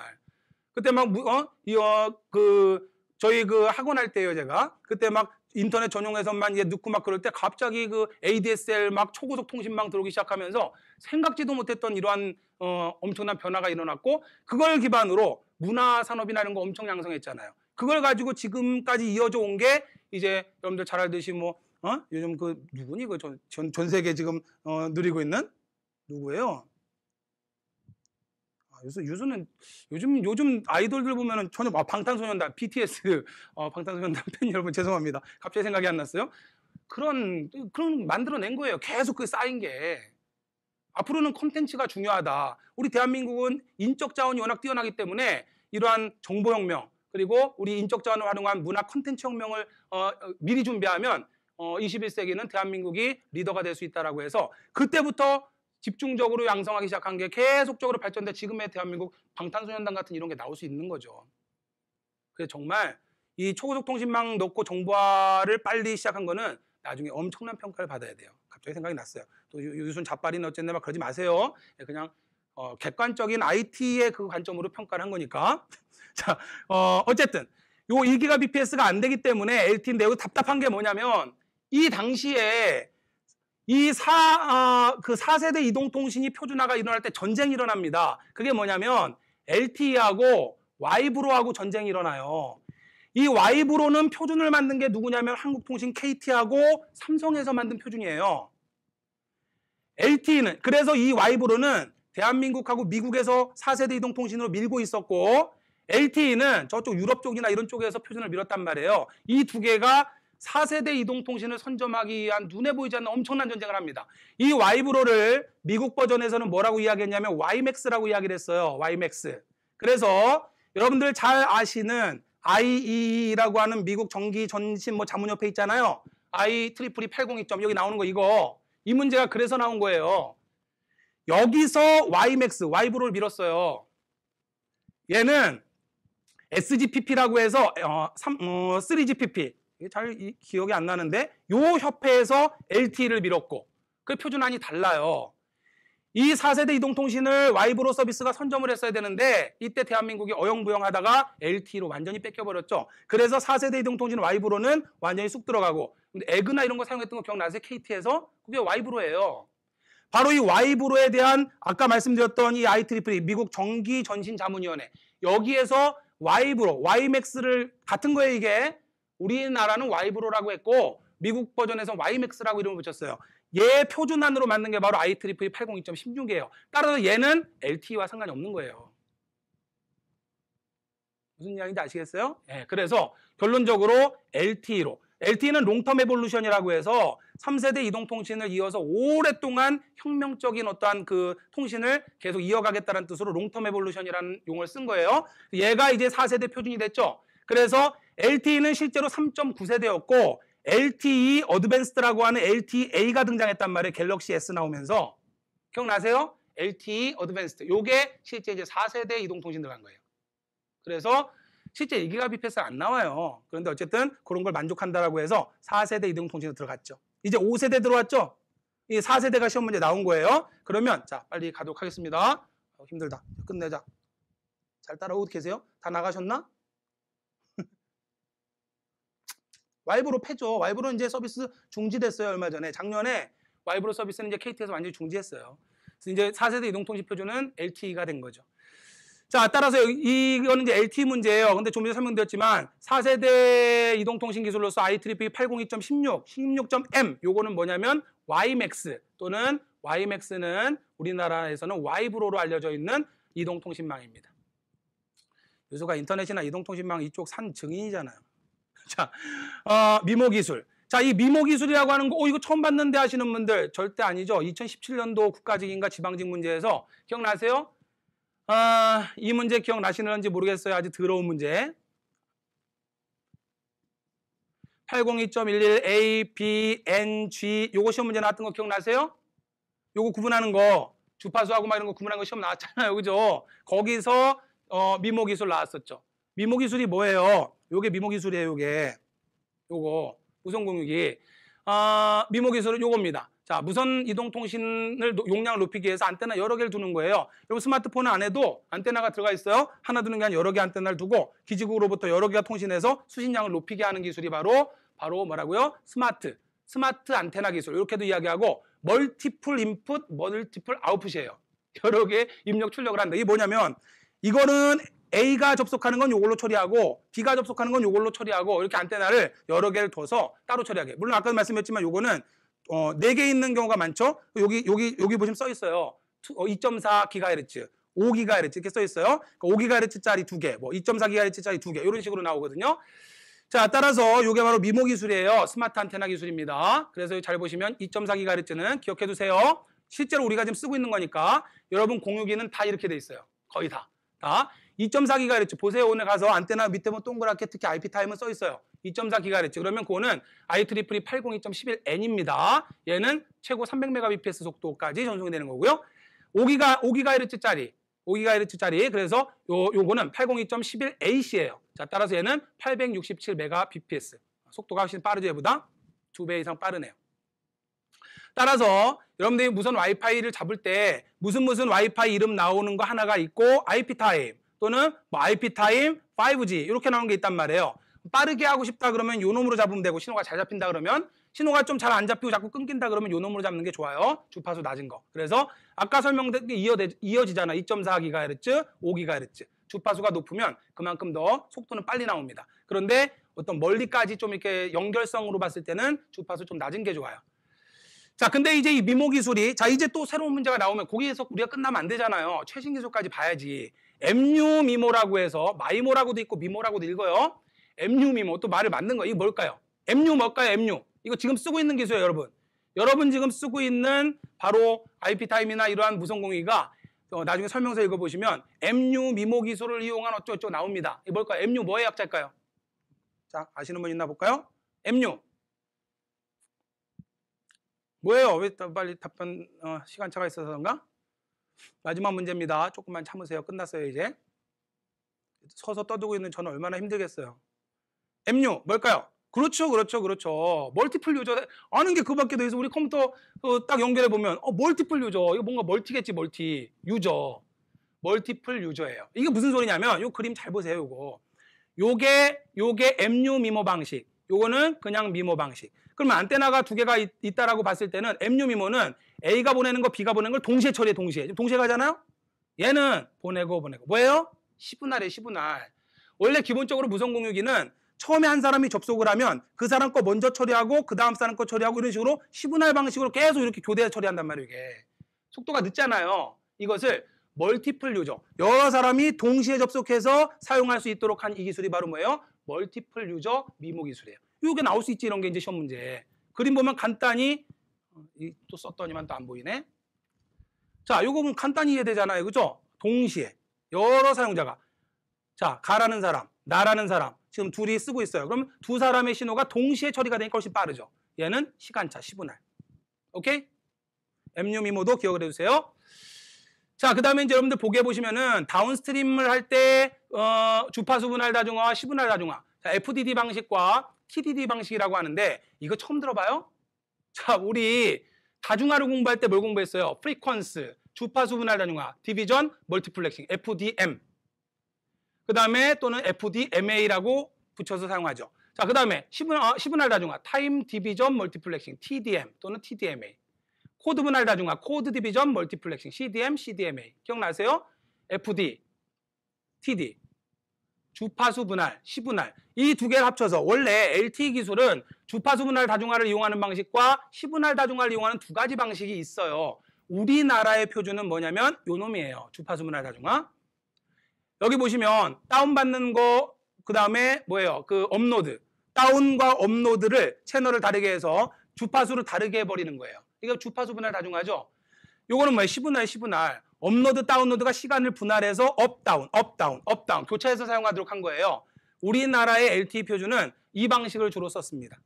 그때 막어이어그 저희 그 학원 할 때요 제가 그때 막 인터넷 전용에서만 이제 넣고 막 그럴 때 갑자기 그 ADSL 막 초고속 통신망 들어오기 시작하면서 생각지도 못했던 이러한 어, 엄청난 변화가 일어났고 그걸 기반으로 문화 산업이나 이런 거 엄청 양성했잖아요. 그걸 가지고 지금까지 이어져 온 게 이제 여러분들 잘 알듯이 뭐 어? 요즘 그 누구니 그전전 전, 세계 지금 어, 누리고 있는 누구예요? 아, 요즘 요즘은 요즘 요즘 아이돌들 보면은 전혀 아, 방탄소년단 BTS 어, 방탄소년단 팬 여러분 죄송합니다 갑자기 생각이 안 났어요 그런 그런 만들어낸 거예요 계속 그 쌓인 게 앞으로는 콘텐츠가 중요하다 우리 대한민국은 인적 자원이 워낙 뛰어나기 때문에 이러한 정보혁명 그리고 우리 인적 자원을 활용한 문화 콘텐츠 혁명을 어, 어 미리 준비하면 어, 21세기는 대한민국이 리더가 될 수 있다라고 해서 그때부터 집중적으로 양성하기 시작한 게 계속적으로 발전돼 지금의 대한민국 방탄소년단 같은 이런 게 나올 수 있는 거죠. 그래서 정말 이 초고속 통신망 넣고 정보화를 빨리 시작한 거는 나중에 엄청난 평가를 받아야 돼요. 갑자기 생각이 났어요. 또 유순 자빨이 어쨌든 막 그러지 마세요. 예, 그냥 어, 객관적인 IT의 그 관점으로 평가를 한 거니까. 자, 어, 어쨌든 요 1기가 bps가 안 되기 때문에 LTE인데 여기 답답한 게 뭐냐면 이 당시에 이 사, 어, 그 4세대 이동통신이 표준화가 일어날 때 전쟁이 일어납니다. 그게 뭐냐면 LTE하고 와이브로하고 전쟁이 일어나요. 이 와이브로는 표준을 만든 게 누구냐면 한국통신 KT하고 삼성에서 만든 표준이에요. LTE는 그래서 이 와이브로는 대한민국하고 미국에서 4세대 이동통신으로 밀고 있었고 LTE는 저쪽 유럽 쪽이나 이런 쪽에서 표준을 밀었단 말이에요. 이 두 개가 4세대 이동통신을 선점하기 위한 눈에 보이지 않는 엄청난 전쟁을 합니다. 이 와이브로를 미국 버전에서는 뭐라고 이야기했냐면 와이맥스라고 이야기를 했어요. 와이맥스. 그래서 여러분들 잘 아시는 IEE라고 하는 미국 전기 전신 뭐 자문협회 있잖아요. I 트리플이 8 0 2 여기 나오는 거 이거 이 문제가 그래서 나온 거예요. 여기서 와이맥스 와이브로를 밀었어요. 얘는 SGPP라고 해서 어, 3, 어, 3GPP 이게 잘 기억이 안 나는데 요 협회에서 LTE를 밀었고 그 표준안이 달라요. 이 4세대 이동통신을 와이브로 서비스가 선점을 했어야 되는데 이때 대한민국이 어영부영하다가 LTE로 완전히 뺏겨버렸죠. 그래서 4세대 이동통신 와이브로는 완전히 쑥 들어가고 에그나 이런 거 사용했던 거 기억나세요? KT에서? 그게 와이브로예요. 바로 이 와이브로에 대한 아까 말씀드렸던 이 IEEE e, 미국 전기전신자문위원회 여기에서 Y브로, Y맥스를 같은 거에 이게 우리나라는 Y브로라고 했고 미국 버전에서 Y맥스라고 이름을 붙였어요. 얘 표준안으로 만든 게 바로 IEEE 802.16이에요. E 따라서 얘는 LTE와 상관이 없는 거예요. 무슨 이야기인지 아시겠어요? 예, 네, 그래서 결론적으로 LTE로 LTE는 롱텀 에볼루션이라고 해서 3세대 이동통신을 이어서 오랫동안 혁명적인 어떠한 그 통신을 계속 이어가겠다는 뜻으로 롱텀 에볼루션이라는 용어를 쓴 거예요. 얘가 이제 4세대 표준이 됐죠. 그래서 LTE는 실제로 3.9세대였고 LTE 어드밴스드라고 하는 LTA가 등장했단 말이에요. 갤럭시 S 나오면서. 기억나세요? LTE 어드밴스드. 요게 실제 이제 4세대 이동통신 들어간 거예요. 그래서 실제 1기가 비패스 안 나와요. 그런데 어쨌든 그런 걸 만족한다라고 해서 4세대 이동통신으로 들어갔죠. 이제 5세대 들어왔죠? 이 4세대가 시험 문제 나온 거예요. 그러면 자 빨리 가도록 하겠습니다. 어, 힘들다. 끝내자. 잘 따라오고 계세요? 다 나가셨나? 와이브로 패죠. 와이브로 이제 서비스 중지됐어요. 얼마 전에. 작년에 와이브로 서비스는 이제 KT에서 완전히 중지했어요. 그래서 이제 4세대 이동통신 표준은 LTE가 된 거죠. 자, 따라서 이거는 이제 LTE 문제예요. 근데 좀 전에 설명드렸지만 4세대 이동통신 기술로서 IEEE 802.16, 16.m 요거는 뭐냐면 WiMAX 또는 WiMAX는 우리나라에서는 Y브로로 알려져 있는 이동통신망입니다. 요소가 인터넷이나 이동통신망 이쪽 산 증인이잖아요. 자, 어, 미모 기술. 자, 이 미모 기술이라고 하는 거, 어, 이거 처음 봤는데 하시는 분들 절대 아니죠. 2017년도 국가직인가 지방직 문제에서 기억나세요? 아, 이 문제 기억나시는지 모르겠어요. 아주 더러운 문제. 802.11 A, B, N, G 요거 시험 문제 나왔던 거 기억나세요? 요거 구분하는 거 주파수하고 막 이런 거 구분하는 거 시험 나왔잖아요. 그죠? 거기서 어, 미모기술 나왔었죠. 미모기술이 뭐예요? 요게 미모기술이에요. 요게 요거 우선공유기 아, 미모기술은 요겁니다. 자, 무선 이동 통신을 용량을 높이기 위해서 안테나 여러 개를 두는 거예요. 여러분 스마트폰 안에도 안테나가 들어가 있어요. 하나 두는 게 아니라 여러 개 안테나를 두고 기지국으로부터 여러 개가 통신해서 수신량을 높이게 하는 기술이 바로 바로 뭐라고요? 스마트 스마트 안테나 기술 이렇게도 이야기하고 멀티플 인풋, 멀티플 아웃풋이에요. 여러 개 입력 출력을 한다. 이게 뭐냐면 이거는 A가 접속하는 건 이걸로 처리하고 B가 접속하는 건 이걸로 처리하고 이렇게 안테나를 여러 개를 둬서 따로 처리하게. 물론 아까도 말씀했지만 이거는 어, 4개 있는 경우가 많죠? 여기, 여기, 여기 보시면 써 있어요. 2.4GHz, 기가 5GHz 기가 이렇게 써 있어요. 5기가까5 g 짜리두개뭐 2.4GHz짜리 기가두개 이런 식으로 나오거든요. 자, 따라서 이게 바로 미모 기술이에요. 스마트 안테나 기술입니다. 그래서 잘 보시면 2 4기가 g h 츠는 기억해 두세요. 실제로 우리가 지금 쓰고 있는 거니까 여러분 공유기는 다 이렇게 돼 있어요. 거의 다. 다. 2 4기가 g h 츠 보세요. 오늘 가서 안테나 밑에 보면 뭐 동그랗게 특히 IP 타임은 써 있어요. 2.4기가헤지 그러면 그거는 IEEE 802.11n입니다. 얘는 최고 300mbps 속도까지 전송이 되는 거고요. 5기가 5기가헤르츠짜리 5기가헤르츠짜리 그래서 요 요거는 802.11ac예요. 자, 따라서 얘는 867mbps. 속도가 훨씬 빠르죠, 얘보다. 두배 이상 빠르네요. 따라서 여러분들이 무선 와이파이를 잡을 때 무슨 무슨 와이파이 이름 나오는 거 하나가 있고 IP 타임 또는 뭐 IP 타임 5G 이렇게 나오는 게 있단 말이에요. 빠르게 하고 싶다 그러면 요 놈으로 잡으면 되고 신호가 잘 잡힌다 그러면 신호가 좀 잘 안 잡히고 자꾸 끊긴다 그러면 요 놈으로 잡는 게 좋아요. 주파수 낮은 거. 그래서 아까 설명된 게 이어되, 이어지잖아. 2.4GHz, 5GHz. 주파수가 높으면 그만큼 더 속도는 빨리 나옵니다. 그런데 어떤 멀리까지 좀 이렇게 연결성으로 봤을 때는 주파수 좀 낮은 게 좋아요. 자, 근데 이제 이 미모 기술이 자, 이제 또 새로운 문제가 나오면 거기에서 우리가 끝나면 안 되잖아요. 최신 기술까지 봐야지. MU 미모라고 해서 마이모라고도 있고 미모라고도 읽어요. 엠뉴미 모또 뭐 말을 만든 거 이거 뭘까요? 엠뉴 뭘까요? 엠뉴 이거 지금 쓰고 있는 기술이에요 여러분 여러분 지금 쓰고 있는 바로 IP타임이나 이러한 무선공유기가 어, 나중에 설명서 읽어보시면 MU 미모 기술을 이용한 어쩌고저쩌고 나옵니다. 이 뭘까요? MU 뭐의 약자일까요? 자, 아시는 분 있나 볼까요? MU 뭐예요? 왜 빨리 답변 어, 시간차가 있어서 그런가? 마지막 문제입니다. 조금만 참으세요. 끝났어요 이제. 서서 떠들고 있는 저는 얼마나 힘들겠어요. MU 뭘까요? 그렇죠, 그렇죠, 그렇죠. 멀티플 유저 아는 게 그밖에 더 있어. 우리 컴퓨터 어, 딱 연결해 보면 어, 멀티플 유저 이거 뭔가 멀티겠지, 멀티 유저 멀티플 유저예요. 이게 무슨 소리냐면 요 그림 잘 보세요, 요거. 요게 요게 앱류 미모 방식. 요거는 그냥 미모 방식. 그러면 안테나가 두 개가 있, 다라고 봤을 때는 앱류 미모는 A가 보내는 거 B가 보내는 걸 동시에 처리해 동시에. 동시에 가잖아요. 얘는 보내고 보내고. 뭐예요? 10분할에 10분할. 원래 기본적으로 무선 공유기는 처음에 한 사람이 접속을 하면 그 사람 거 먼저 처리하고 그 다음 사람 거 처리하고 이런 식으로 시분할 방식으로 계속 이렇게 교대해서 처리한단 말이에요, 이게. 속도가 늦잖아요. 이것을 멀티플 유저, 여러 사람이 동시에 접속해서 사용할 수 있도록 한 이 기술이 바로 뭐예요? 멀티플 유저 미모 기술이에요. 이게 나올 수 있지 이런 게 이제 시험 문제. 그림 보면 간단히 어, 또 썼더니만 또 안 보이네. 자, 요거 보면 간단히 이해되잖아요. 그죠? 동시에 여러 사용자가 자, 가라는 사람, 나라는 사람, 지금 둘이 쓰고 있어요. 그럼 두 사람의 신호가 동시에 처리가 되니까 훨씬 빠르죠. 얘는 시간차 10분할. 오케이? 엠 u 미모도 기억을 해주세요. 자, 그 다음에 이제 여러분들 보게 보시면은 다운스트림을 할 때, 어, 주파수 분할 다중화와 시분할 다중화. 자, FDD 방식과 TDD 방식이라고 하는데, 이거 처음 들어봐요? 자, 우리 다중화를 공부할 때 뭘 공부했어요? 프리퀀스, 주파수 분할 다중화, 디비전, 멀티플렉싱, FDM. 그 다음에 또는 FDMA라고 붙여서 사용하죠. 자, 그 다음에 시그널, 시 다중화, 타임 디비전 멀티플렉싱, TDM 또는 TDMA. 코드 분할 다중화, 코드 디비전 멀티플렉싱, CDM, CDMA. 기억나세요? FD, TD. 주파수 분할, 시분할 이 두 개를 합쳐서 원래 LTE 기술은 주파수 분할 다중화를 이용하는 방식과 시분할 다중화를 이용하는 두 가지 방식이 있어요. 우리나라의 표준은 뭐냐면 요 놈이에요. 주파수 분할 다중화. 여기 보시면 다운받는 거, 그 다음에 뭐예요? 그 업로드. 다운과 업로드를 채널을 다르게 해서 주파수를 다르게 해버리는 거예요. 이거 주파수 분할 다중화죠? 요거는 뭐예요? 시분할, 시분할. 업로드, 다운로드가 시간을 분할해서 업, 다운, 업, 다운, 업, 다운. 교차해서 사용하도록 한 거예요. 우리나라의 LTE 표준은 이 방식을 주로 썼습니다.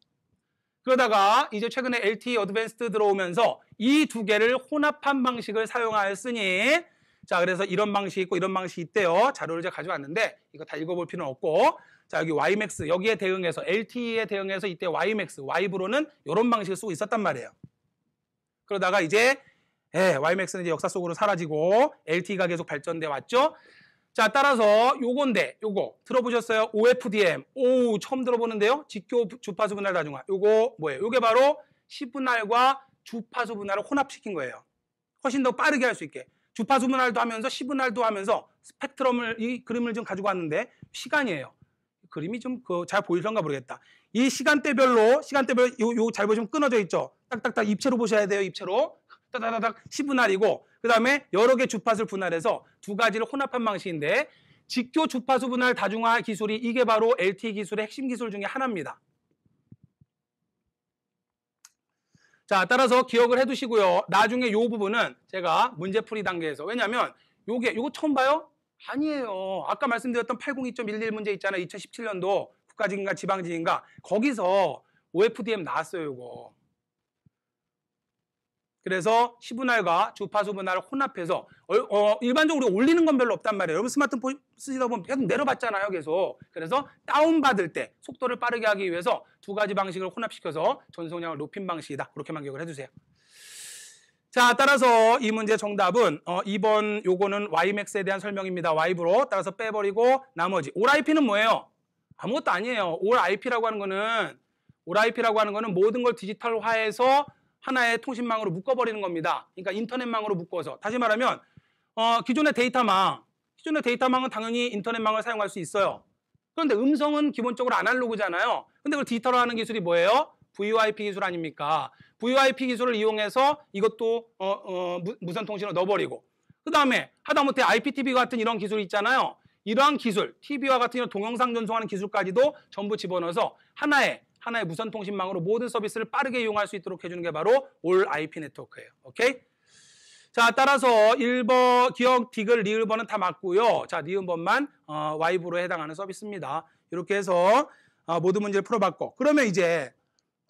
그러다가 이제 최근에 LTE 어드밴스트 들어오면서 이 두 개를 혼합한 방식을 사용하였으니 자, 그래서 이런 방식이 있고 이런 방식이 있대요. 자료를 제가 가져왔는데 이거 다 읽어볼 필요는 없고 자, 여기 YMAX 여기에 대응해서 LTE에 대응해서 이때 YMAX, Y브로는 이런 방식을 쓰고 있었단 말이에요. 그러다가 이제 예, YMAX는 이제 역사 속으로 사라지고 LTE가 계속 발전돼 왔죠. 자, 따라서 요건데 요거 들어보셨어요? OFDM. 오, 처음 들어보는데요. 직교 주파수 분할 다중화. 요거 뭐예요? 요게 바로 시분할과 주파수 분할을 혼합시킨 거예요. 훨씬 더 빠르게 할 수 있게. 주파수 분할도 하면서 시분할도 하면서 스펙트럼을 이 그림을 좀 가지고 왔는데 시간이에요. 그림이 좀 그 잘 보이던가 모르겠다. 이 시간대별로 시간대별 요요잘 보시면 끊어져 있죠. 딱딱딱 입체로 보셔야 돼요. 입체로 따다다닥 시분할이고 그다음에 여러 개 주파수를 분할해서 두 가지를 혼합한 방식인데 직교 주파수 분할 다중화 기술이 이게 바로 LTE 기술의 핵심 기술 중에 하나입니다. 자, 따라서 기억을 해 두시고요. 나중에 요 부분은 제가 문제풀이 단계에서 왜냐면 요게 요거 처음 봐요? 아니에요. 아까 말씀드렸던 802.11 문제 있잖아요. 2017년도 국가지인가지방지인가 거기서 OFDM 나왔어요, 요거. 그래서 시분할과 주파수 분할을 혼합해서 어, 어, 일반적으로 올리는 건 별로 없단 말이에요. 여러분 스마트폰 쓰시다 보면 계속 내려봤잖아요. 계속. 그래서 다운받을 때 속도를 빠르게 하기 위해서 두 가지 방식을 혼합시켜서 전송량을 높인 방식이다. 그렇게만 기억을 해주세요. 자, 따라서 이 문제 정답은 어, 2번 요거는 Ymax에 대한 설명입니다. Y부로 따라서 빼버리고 나머지 o r IP는 뭐예요? 아무것도 아니에요. o r IP라고 하는 거는 o r IP라고 하는 거는 모든 걸 디지털화해서 하나의 통신망으로 묶어버리는 겁니다. 그러니까 인터넷망으로 묶어서 다시 말하면 어, 기존의 데이터망, 기존의 데이터망은 당연히 인터넷망을 사용할 수 있어요. 그런데 음성은 기본적으로 아날로그잖아요. 근데 그걸 디지털화하는 기술이 뭐예요? VoIP 기술 아닙니까? VoIP 기술을 이용해서 이것도 어, 어, 무선통신으로 넣어버리고 그 다음에 하다못해 IPTV 같은 이런 기술이 있잖아요. 이러한 기술, TV와 같은 이런 동영상 전송하는 기술까지도 전부 집어넣어서 하나의 하나의 무선 통신망으로 모든 서비스를 빠르게 이용할 수 있도록 해주는 게 바로 올 IP 네트워크예요. 오케이? 자, 따라서 1번, 기억, 디귿, 리을번은 다 맞고요. 자, 니은번만 어, 와이브로 해당하는 서비스입니다. 이렇게 해서 어, 모든 문제를 풀어봤고. 그러면 이제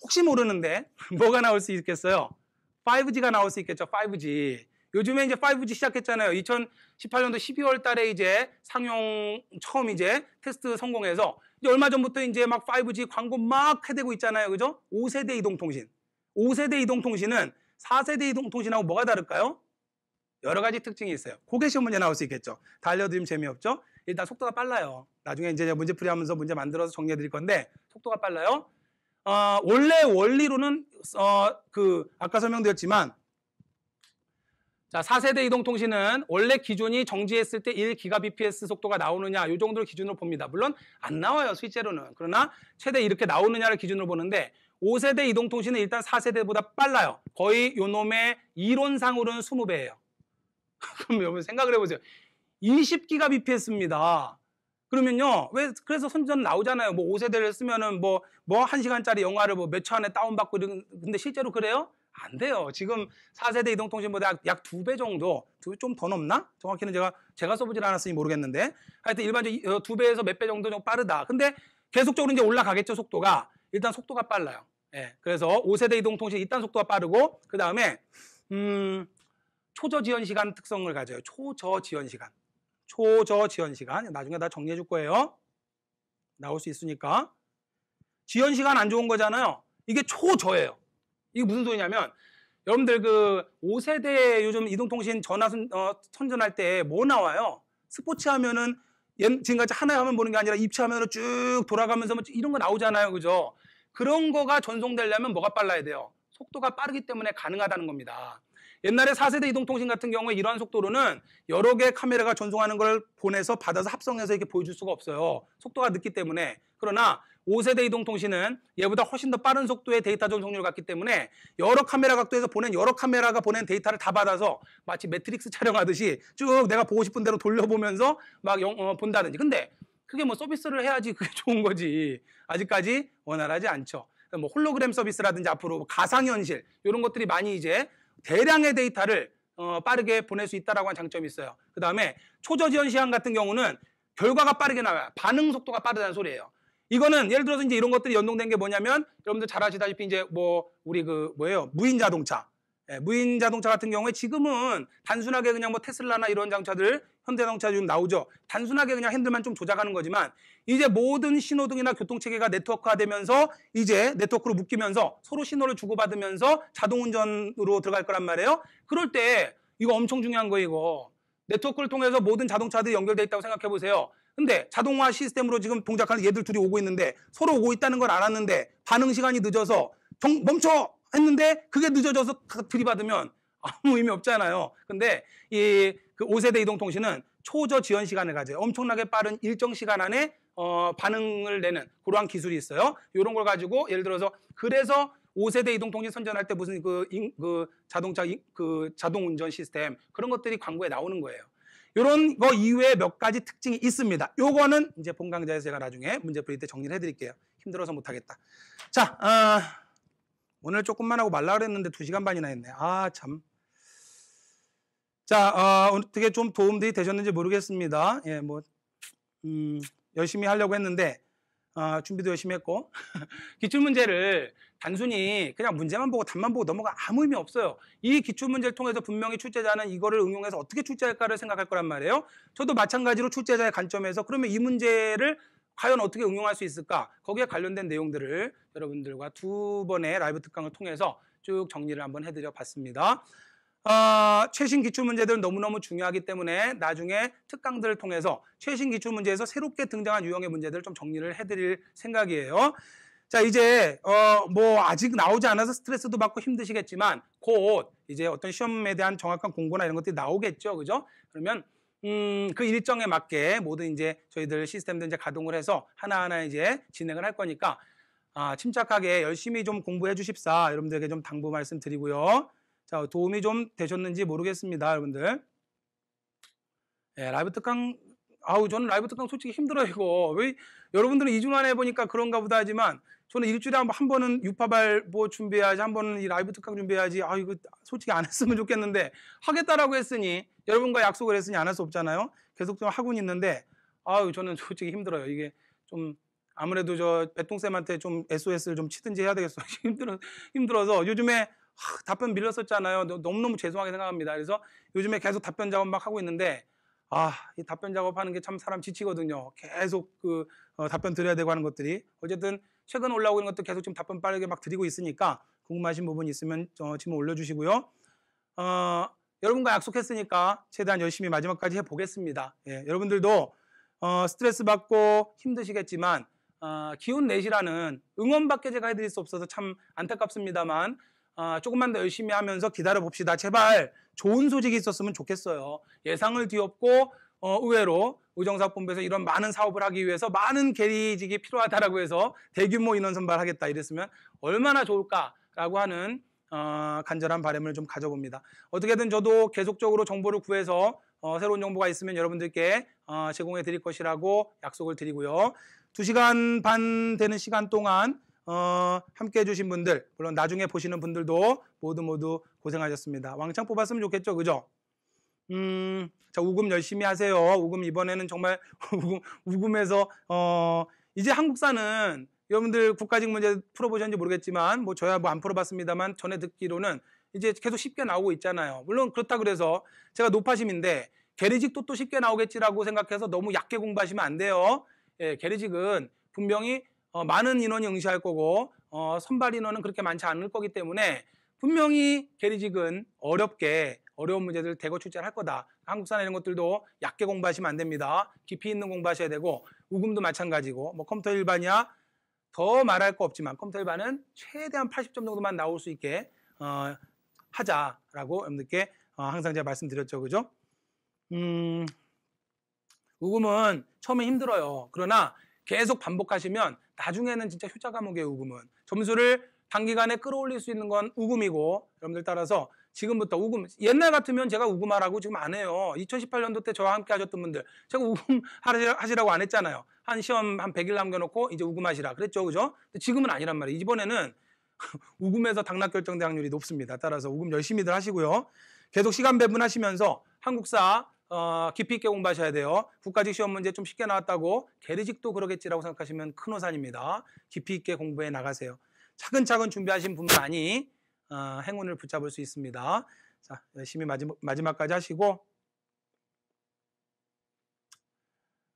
혹시 모르는데 뭐가 나올 수 있겠어요? 5G가 나올 수 있겠죠. 5G. 요즘에 이제 5G 시작했잖아요. 2018년도 12월 달에 이제 상용 처음 이제 테스트 성공해서 얼마 전부터 이제 막 5G 광고 막 해대고 있잖아요. 그죠? 5세대 이동통신. 5세대 이동통신은 4세대 이동통신하고 뭐가 다를까요? 여러 가지 특징이 있어요. 고개 시험 문제 나올 수 있겠죠. 달려들면 재미없죠? 일단 속도가 빨라요. 나중에 이제 문제 풀이하면서 문제 만들어서 정리해 드릴 건데 속도가 빨라요. 어, 원래 원리로는 어, 그 아까 설명드렸지만 자, 4세대 이동통신은 원래 기준이 정지했을 때 1기가bps 속도가 나오느냐 이 정도를 기준으로 봅니다. 물론 안 나와요 실제로는. 그러나 최대 이렇게 나오느냐를 기준으로 보는데 5세대 이동통신은 일단 4세대보다 빨라요. 거의 요놈의 이론상으로는 20배예요. 그럼 여러분 생각을 해보세요. 20기가bps입니다. 그러면요. 왜 그래서 선전 나오잖아요. 뭐 5세대를 쓰면은 뭐뭐 뭐 1시간짜리 뭐 영화를 뭐 몇 초 안에 다운받고 이런 근데 실제로 그래요? 안 돼요. 지금 4세대 이동통신보다 약 두 배 정도, 좀 더 넘나? 정확히는 제가 제가 써보질 않았으니 모르겠는데 하여튼 일반적으로 어, 두 배에서 몇 배 정도 좀 빠르다. 근데 계속적으로 이제 올라가겠죠 속도가. 일단 속도가 빨라요. 예, 그래서 5세대 이동통신 일단 속도가 빠르고 그 다음에 음, 초저지연 시간 특성을 가져요. 초저지연 시간, 초저지연 시간. 나중에 다 정리해 줄 거예요. 나올 수 있으니까 지연 시간 안 좋은 거잖아요. 이게 초저예요. 이게 무슨 소리냐면 여러분들 그 5세대 요즘 이동통신 전화 순, 어, 선전할 때 뭐 나와요? 스포츠 하면은 지금까지 하나의 화면 보는 게 아니라 입체 화면으로 쭉 돌아가면서 뭐 이런 거 나오잖아요. 그죠? 그런 거가 전송되려면 뭐가 빨라야 돼요? 속도가 빠르기 때문에 가능하다는 겁니다. 옛날에 4세대 이동통신 같은 경우에 이러한 속도로는 여러 개의 카메라가 전송하는 걸 보내서 받아서 합성해서 이렇게 보여줄 수가 없어요. 속도가 늦기 때문에. 그러나 5세대 이동통신은 얘보다 훨씬 더 빠른 속도의 데이터 전송률을 갖기 때문에 여러 카메라 각도에서 보낸 여러 카메라가 보낸 데이터를 다 받아서 마치 매트릭스 촬영하듯이 쭉 내가 보고 싶은 대로 돌려보면서 막 영, 어, 본다든지. 근데 그게 뭐 서비스를 해야지 그게 좋은 거지. 아직까지 원활하지 않죠. 뭐 홀로그램 서비스라든지 앞으로 뭐 가상현실 이런 것들이 많이 이제 대량의 데이터를 어, 빠르게 보낼 수 있다라고 한 장점이 있어요. 그 다음에 초저지연 시향 같은 경우는 결과가 빠르게 나와요. 반응 속도가 빠르다는 소리예요. 이거는 예를 들어서 이제 이런 것들이 연동된 게 뭐냐면 여러분들 잘 아시다시피 이제 뭐 우리 그 뭐예요 무인 자동차 예, 무인 자동차 같은 경우에 지금은 단순하게 그냥 뭐 테슬라나 이런 장차들 현대자동차 지금 나오죠. 단순하게 그냥 핸들만 좀 조작하는 거지만 이제 모든 신호등이나 교통체계가 네트워크화되면서 이제 네트워크로 묶이면서 서로 신호를 주고받으면서 자동운전으로 들어갈 거란 말이에요. 그럴 때 이거 엄청 중요한 거 이거. 네트워크를 통해서 모든 자동차들이 연결돼 있다고 생각해 보세요. 근데 자동화 시스템으로 지금 동작하는 얘들 둘이 오고 있는데 서로 오고 있다는 걸 알았는데 반응 시간이 늦어서 정, 멈춰 했는데 그게 늦어져서 그 들이받으면 아무 의미 없잖아요. 근데 이그 5세대 이동통신은 초저 지연 시간을 가져요. 엄청나게 빠른 일정 시간 안에 어, 반응을 내는 그러한 기술이 있어요. 이런 걸 가지고 예를 들어서 그래서 5세대 이동통신 선전할 때 무슨 그, 인, 그 자동차 인, 그 자동 운전 시스템 그런 것들이 광고에 나오는 거예요. 이런 거 이외에 몇 가지 특징이 있습니다. 요거는 이제 본 강좌에서 제가 나중에 문제 풀릴 때 정리를 해드릴게요. 힘들어서 못하겠다. 자, 어, 오늘 조금만 하고 말라 그랬는데 2시간 반이나 했네. 아, 참. 자, 어, 떻게좀 도움들이 되셨는지 모르겠습니다. 예, 뭐, 음, 열심히 하려고 했는데, 어, 준비도 열심히 했고 기출문제를 단순히 그냥 문제만 보고 답만 보고 넘어가 아무 의미 없어요. 이 기출문제를 통해서 분명히 출제자는 이거를 응용해서 어떻게 출제할까를 생각할 거란 말이에요. 저도 마찬가지로 출제자의 관점에서 그러면 이 문제를 과연 어떻게 응용할 수 있을까 거기에 관련된 내용들을 여러분들과 두 번의 라이브 특강을 통해서 쭉 정리를 한번 해드려 봤습니다. 어, 최신 기출문제들 너무너무 중요하기 때문에 나중에 특강들을 통해서 최신 기출문제에서 새롭게 등장한 유형의 문제들을 좀 정리를 해드릴 생각이에요. 자 이제 어뭐 아직 나오지 않아서 스트레스도 받고 힘드시겠지만 곧 이제 어떤 시험에 대한 정확한 공고나 이런 것들이 나오겠죠, 그죠? 그러면 음, 그 일정에 맞게 모든 이제 저희들 시스템도 이제 가동을 해서 하나하나 이제 진행을 할 거니까 아, 침착하게 열심히 좀 공부해 주십사 여러분들에게 좀 당부 말씀드리고요. 자, 도움이 좀 되셨는지 모르겠습니다, 여러분들. 예, 라이브 특강, 아우, 저는 라이브 특강 솔직히 힘들어요, 이거. 왜, 여러분들은 2주 만에 보니까 그런가 보다 하지만, 저는 일주일에 한, 한 번은 유파발보 뭐 준비해야지, 한 번은 이 라이브 특강 준비해야지, 아, 이거 솔직히 안 했으면 좋겠는데, 하겠다라고 했으니, 여러분과 약속을 했으니 안 할 수 없잖아요? 계속 좀 하고는 있는데, 아우 저는 솔직히 힘들어요. 이게 좀, 아무래도 저 배통쌤한테 좀 SOS를 좀 치든지 해야 되겠어 힘들어, 힘들어서 요즘에 하, 답변 밀렸었잖아요. 너무너무 죄송하게 생각합니다. 그래서 요즘에 계속 답변 작업 막 하고 있는데 아, 이 답변 작업하는 게 참 사람 지치거든요. 계속 그 어, 답변 드려야 되고 하는 것들이 어쨌든 최근 올라오고 있는 것도 계속 지금 답변 빠르게 막 드리고 있으니까 궁금하신 부분 있으면 어, 질문 올려주시고요. 어, 여러분과 약속했으니까 최대한 열심히 마지막까지 해보겠습니다. 예, 여러분들도 어, 스트레스 받고 힘드시겠지만 어, 기운 내시라는 응원밖에 제가 해드릴 수 없어서 참 안타깝습니다만 아, 조금만 더 열심히 하면서 기다려 봅시다. 제발 좋은 소식이 있었으면 좋겠어요. 예상을 뒤엎고 어, 의외로 의정사업본부에서 이런 많은 사업을 하기 위해서 많은 계리직이 필요하다라고 해서 대규모 인원 선발하겠다 이랬으면 얼마나 좋을까라고 하는 어, 간절한 바람을 좀 가져봅니다. 어떻게든 저도 계속적으로 정보를 구해서 어, 새로운 정보가 있으면 여러분들께 어, 제공해 드릴 것이라고 약속을 드리고요. 2시간 반 되는 시간 동안 어, 함께 해주신 분들, 물론 나중에 보시는 분들도 모두 모두 고생하셨습니다. 왕창 뽑았으면 좋겠죠, 그죠? 음, 자, 우금 열심히 하세요. 우금 이번에는 정말 우금, 우금에서, 어, 이제 한국사는 여러분들 국가직 문제 풀어보셨는지 모르겠지만, 뭐 저야 뭐 안 풀어봤습니다만 전에 듣기로는 이제 계속 쉽게 나오고 있잖아요. 물론 그렇다 그래서 제가 노파심인데 게리직도 또 쉽게 나오겠지라고 생각해서 너무 얕게 공부하시면 안 돼요. 예, 게리직은 분명히 어, 많은 인원이 응시할 거고 어, 선발 인원은 그렇게 많지 않을 거기 때문에 분명히 게리직은 어렵게 어려운 문제들 대거 출제를 할 거다. 한국사나 이런 것들도 얕게 공부하시면 안 됩니다. 깊이 있는 공부하셔야 되고 우금도 마찬가지고 뭐 컴퓨터 일반이야 더 말할 거 없지만 컴퓨터 일반은 최대한 80점 정도만 나올 수 있게 어, 하자라고 여러분들께 어, 항상 제가 말씀드렸죠. 그죠? 음, 우금은 처음에 힘들어요. 그러나 계속 반복하시면 나중에는 진짜 효자 과목의 우금은 점수를 단기간에 끌어올릴 수 있는 건 우금이고 여러분들 따라서 지금부터 우금 옛날 같으면 제가 우금하라고 지금 안 해요. 2018년도 때 저와 함께 하셨던 분들 제가 우금 하시라고 안 했잖아요. 한 시험 한 100일 남겨놓고 이제 우금하시라 그랬죠, 그죠? 근데 지금은 아니란 말이에요. 이번에는 우금에서 당락 결정대 확률이 높습니다. 따라서 우금 열심히들 하시고요. 계속 시간 배분하시면서 한국사 어, 깊이 있게 공부하셔야 돼요. 국가직 시험 문제 좀 쉽게 나왔다고 계리직도 그러겠지라고 생각하시면 큰 오산입니다. 깊이 있게 공부해 나가세요. 차근차근 준비하신 분만이 어, 행운을 붙잡을 수 있습니다. 자, 열심히 마지막, 마지막까지 하시고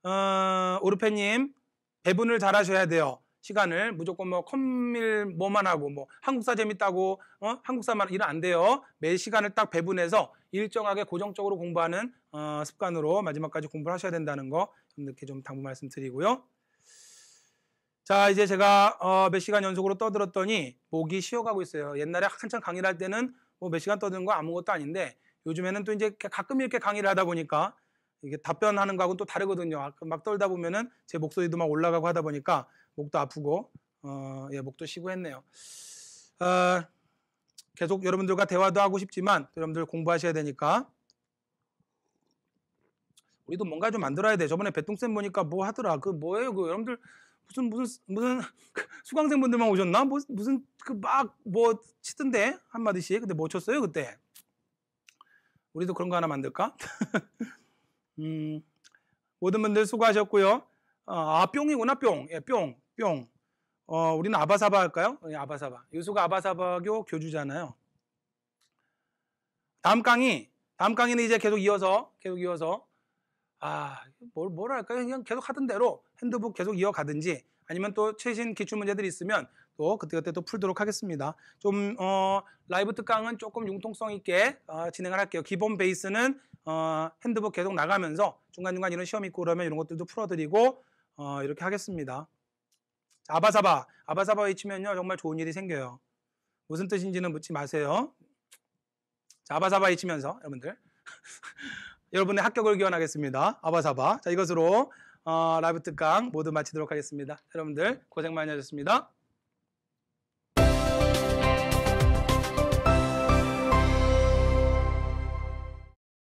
어, 오르페님 배분을 잘 하셔야 돼요. 시간을 무조건 뭐 컴밀 뭐만 하고 뭐 한국사 재밌다고 어? 한국사만 이런 안 돼요. 매 시간을 딱 배분해서 일정하게 고정적으로 공부하는 어, 습관으로 마지막까지 공부를 하셔야 된다는 거 이렇게 좀 당부 말씀드리고요. 자 이제 제가 어, 몇 시간 연속으로 떠들었더니 목이 쉬어가고 있어요. 옛날에 한창 강의를 할 때는 뭐 몇 시간 떠드는 거 아무것도 아닌데 요즘에는 또 이제 가끔 이렇게 강의를 하다 보니까 이게 답변하는 거하고는 또 다르거든요. 막 떨다 보면은 제 목소리도 막 올라가고 하다 보니까 목도 아프고 어, 예, 목도 쉬고 했네요. 어, 아, 계속 여러분들과 대화도 하고 싶지만 여러분들 공부하셔야 되니까 우리도 뭔가 좀 만들어야 돼. 저번에 배똥쌤 보니까 뭐 하더라. 그 뭐예요? 그 여러분들 무슨 무슨 무슨 그 수강생분들만 오셨나? 뭐, 무슨 그 막 뭐 치던데 한 마디씩. 근데 뭐 쳤어요 그때? 우리도 그런 거 하나 만들까? 음, 모든 분들 수고하셨고요. 어, 아 뿅이구나 뿅. 예, 뿅. 뿅. 어, 우리는 아바사바 할까요? 예, 아바사바. 요수가 아바사바교 교주잖아요. 다음 강의, 다음 강의는 이제 계속 이어서, 계속 이어서, 아, 뭘, 뭘 할까요? 그냥 계속 하던 대로 핸드북 계속 이어가든지, 아니면 또 최신 기출 문제들이 있으면 또 그때그때 또 풀도록 하겠습니다. 좀 어, 라이브 특강은 조금 융통성 있게 어, 진행을 할게요. 기본 베이스는 어, 핸드북 계속 나가면서 중간중간 이런 시험 있고 그러면 이런 것들도 풀어드리고 어, 이렇게 하겠습니다. 아바사바. 아바사바외 치면요. 정말 좋은 일이 생겨요. 무슨 뜻인지는 묻지 마세요. 자, 아바사바외 치면서 여러분들. 여러분의 합격을 기원하겠습니다. 아바사바. 자, 이것으로 어, 라이브 특강 모두 마치도록 하겠습니다. 여러분들 고생 많이 하셨습니다.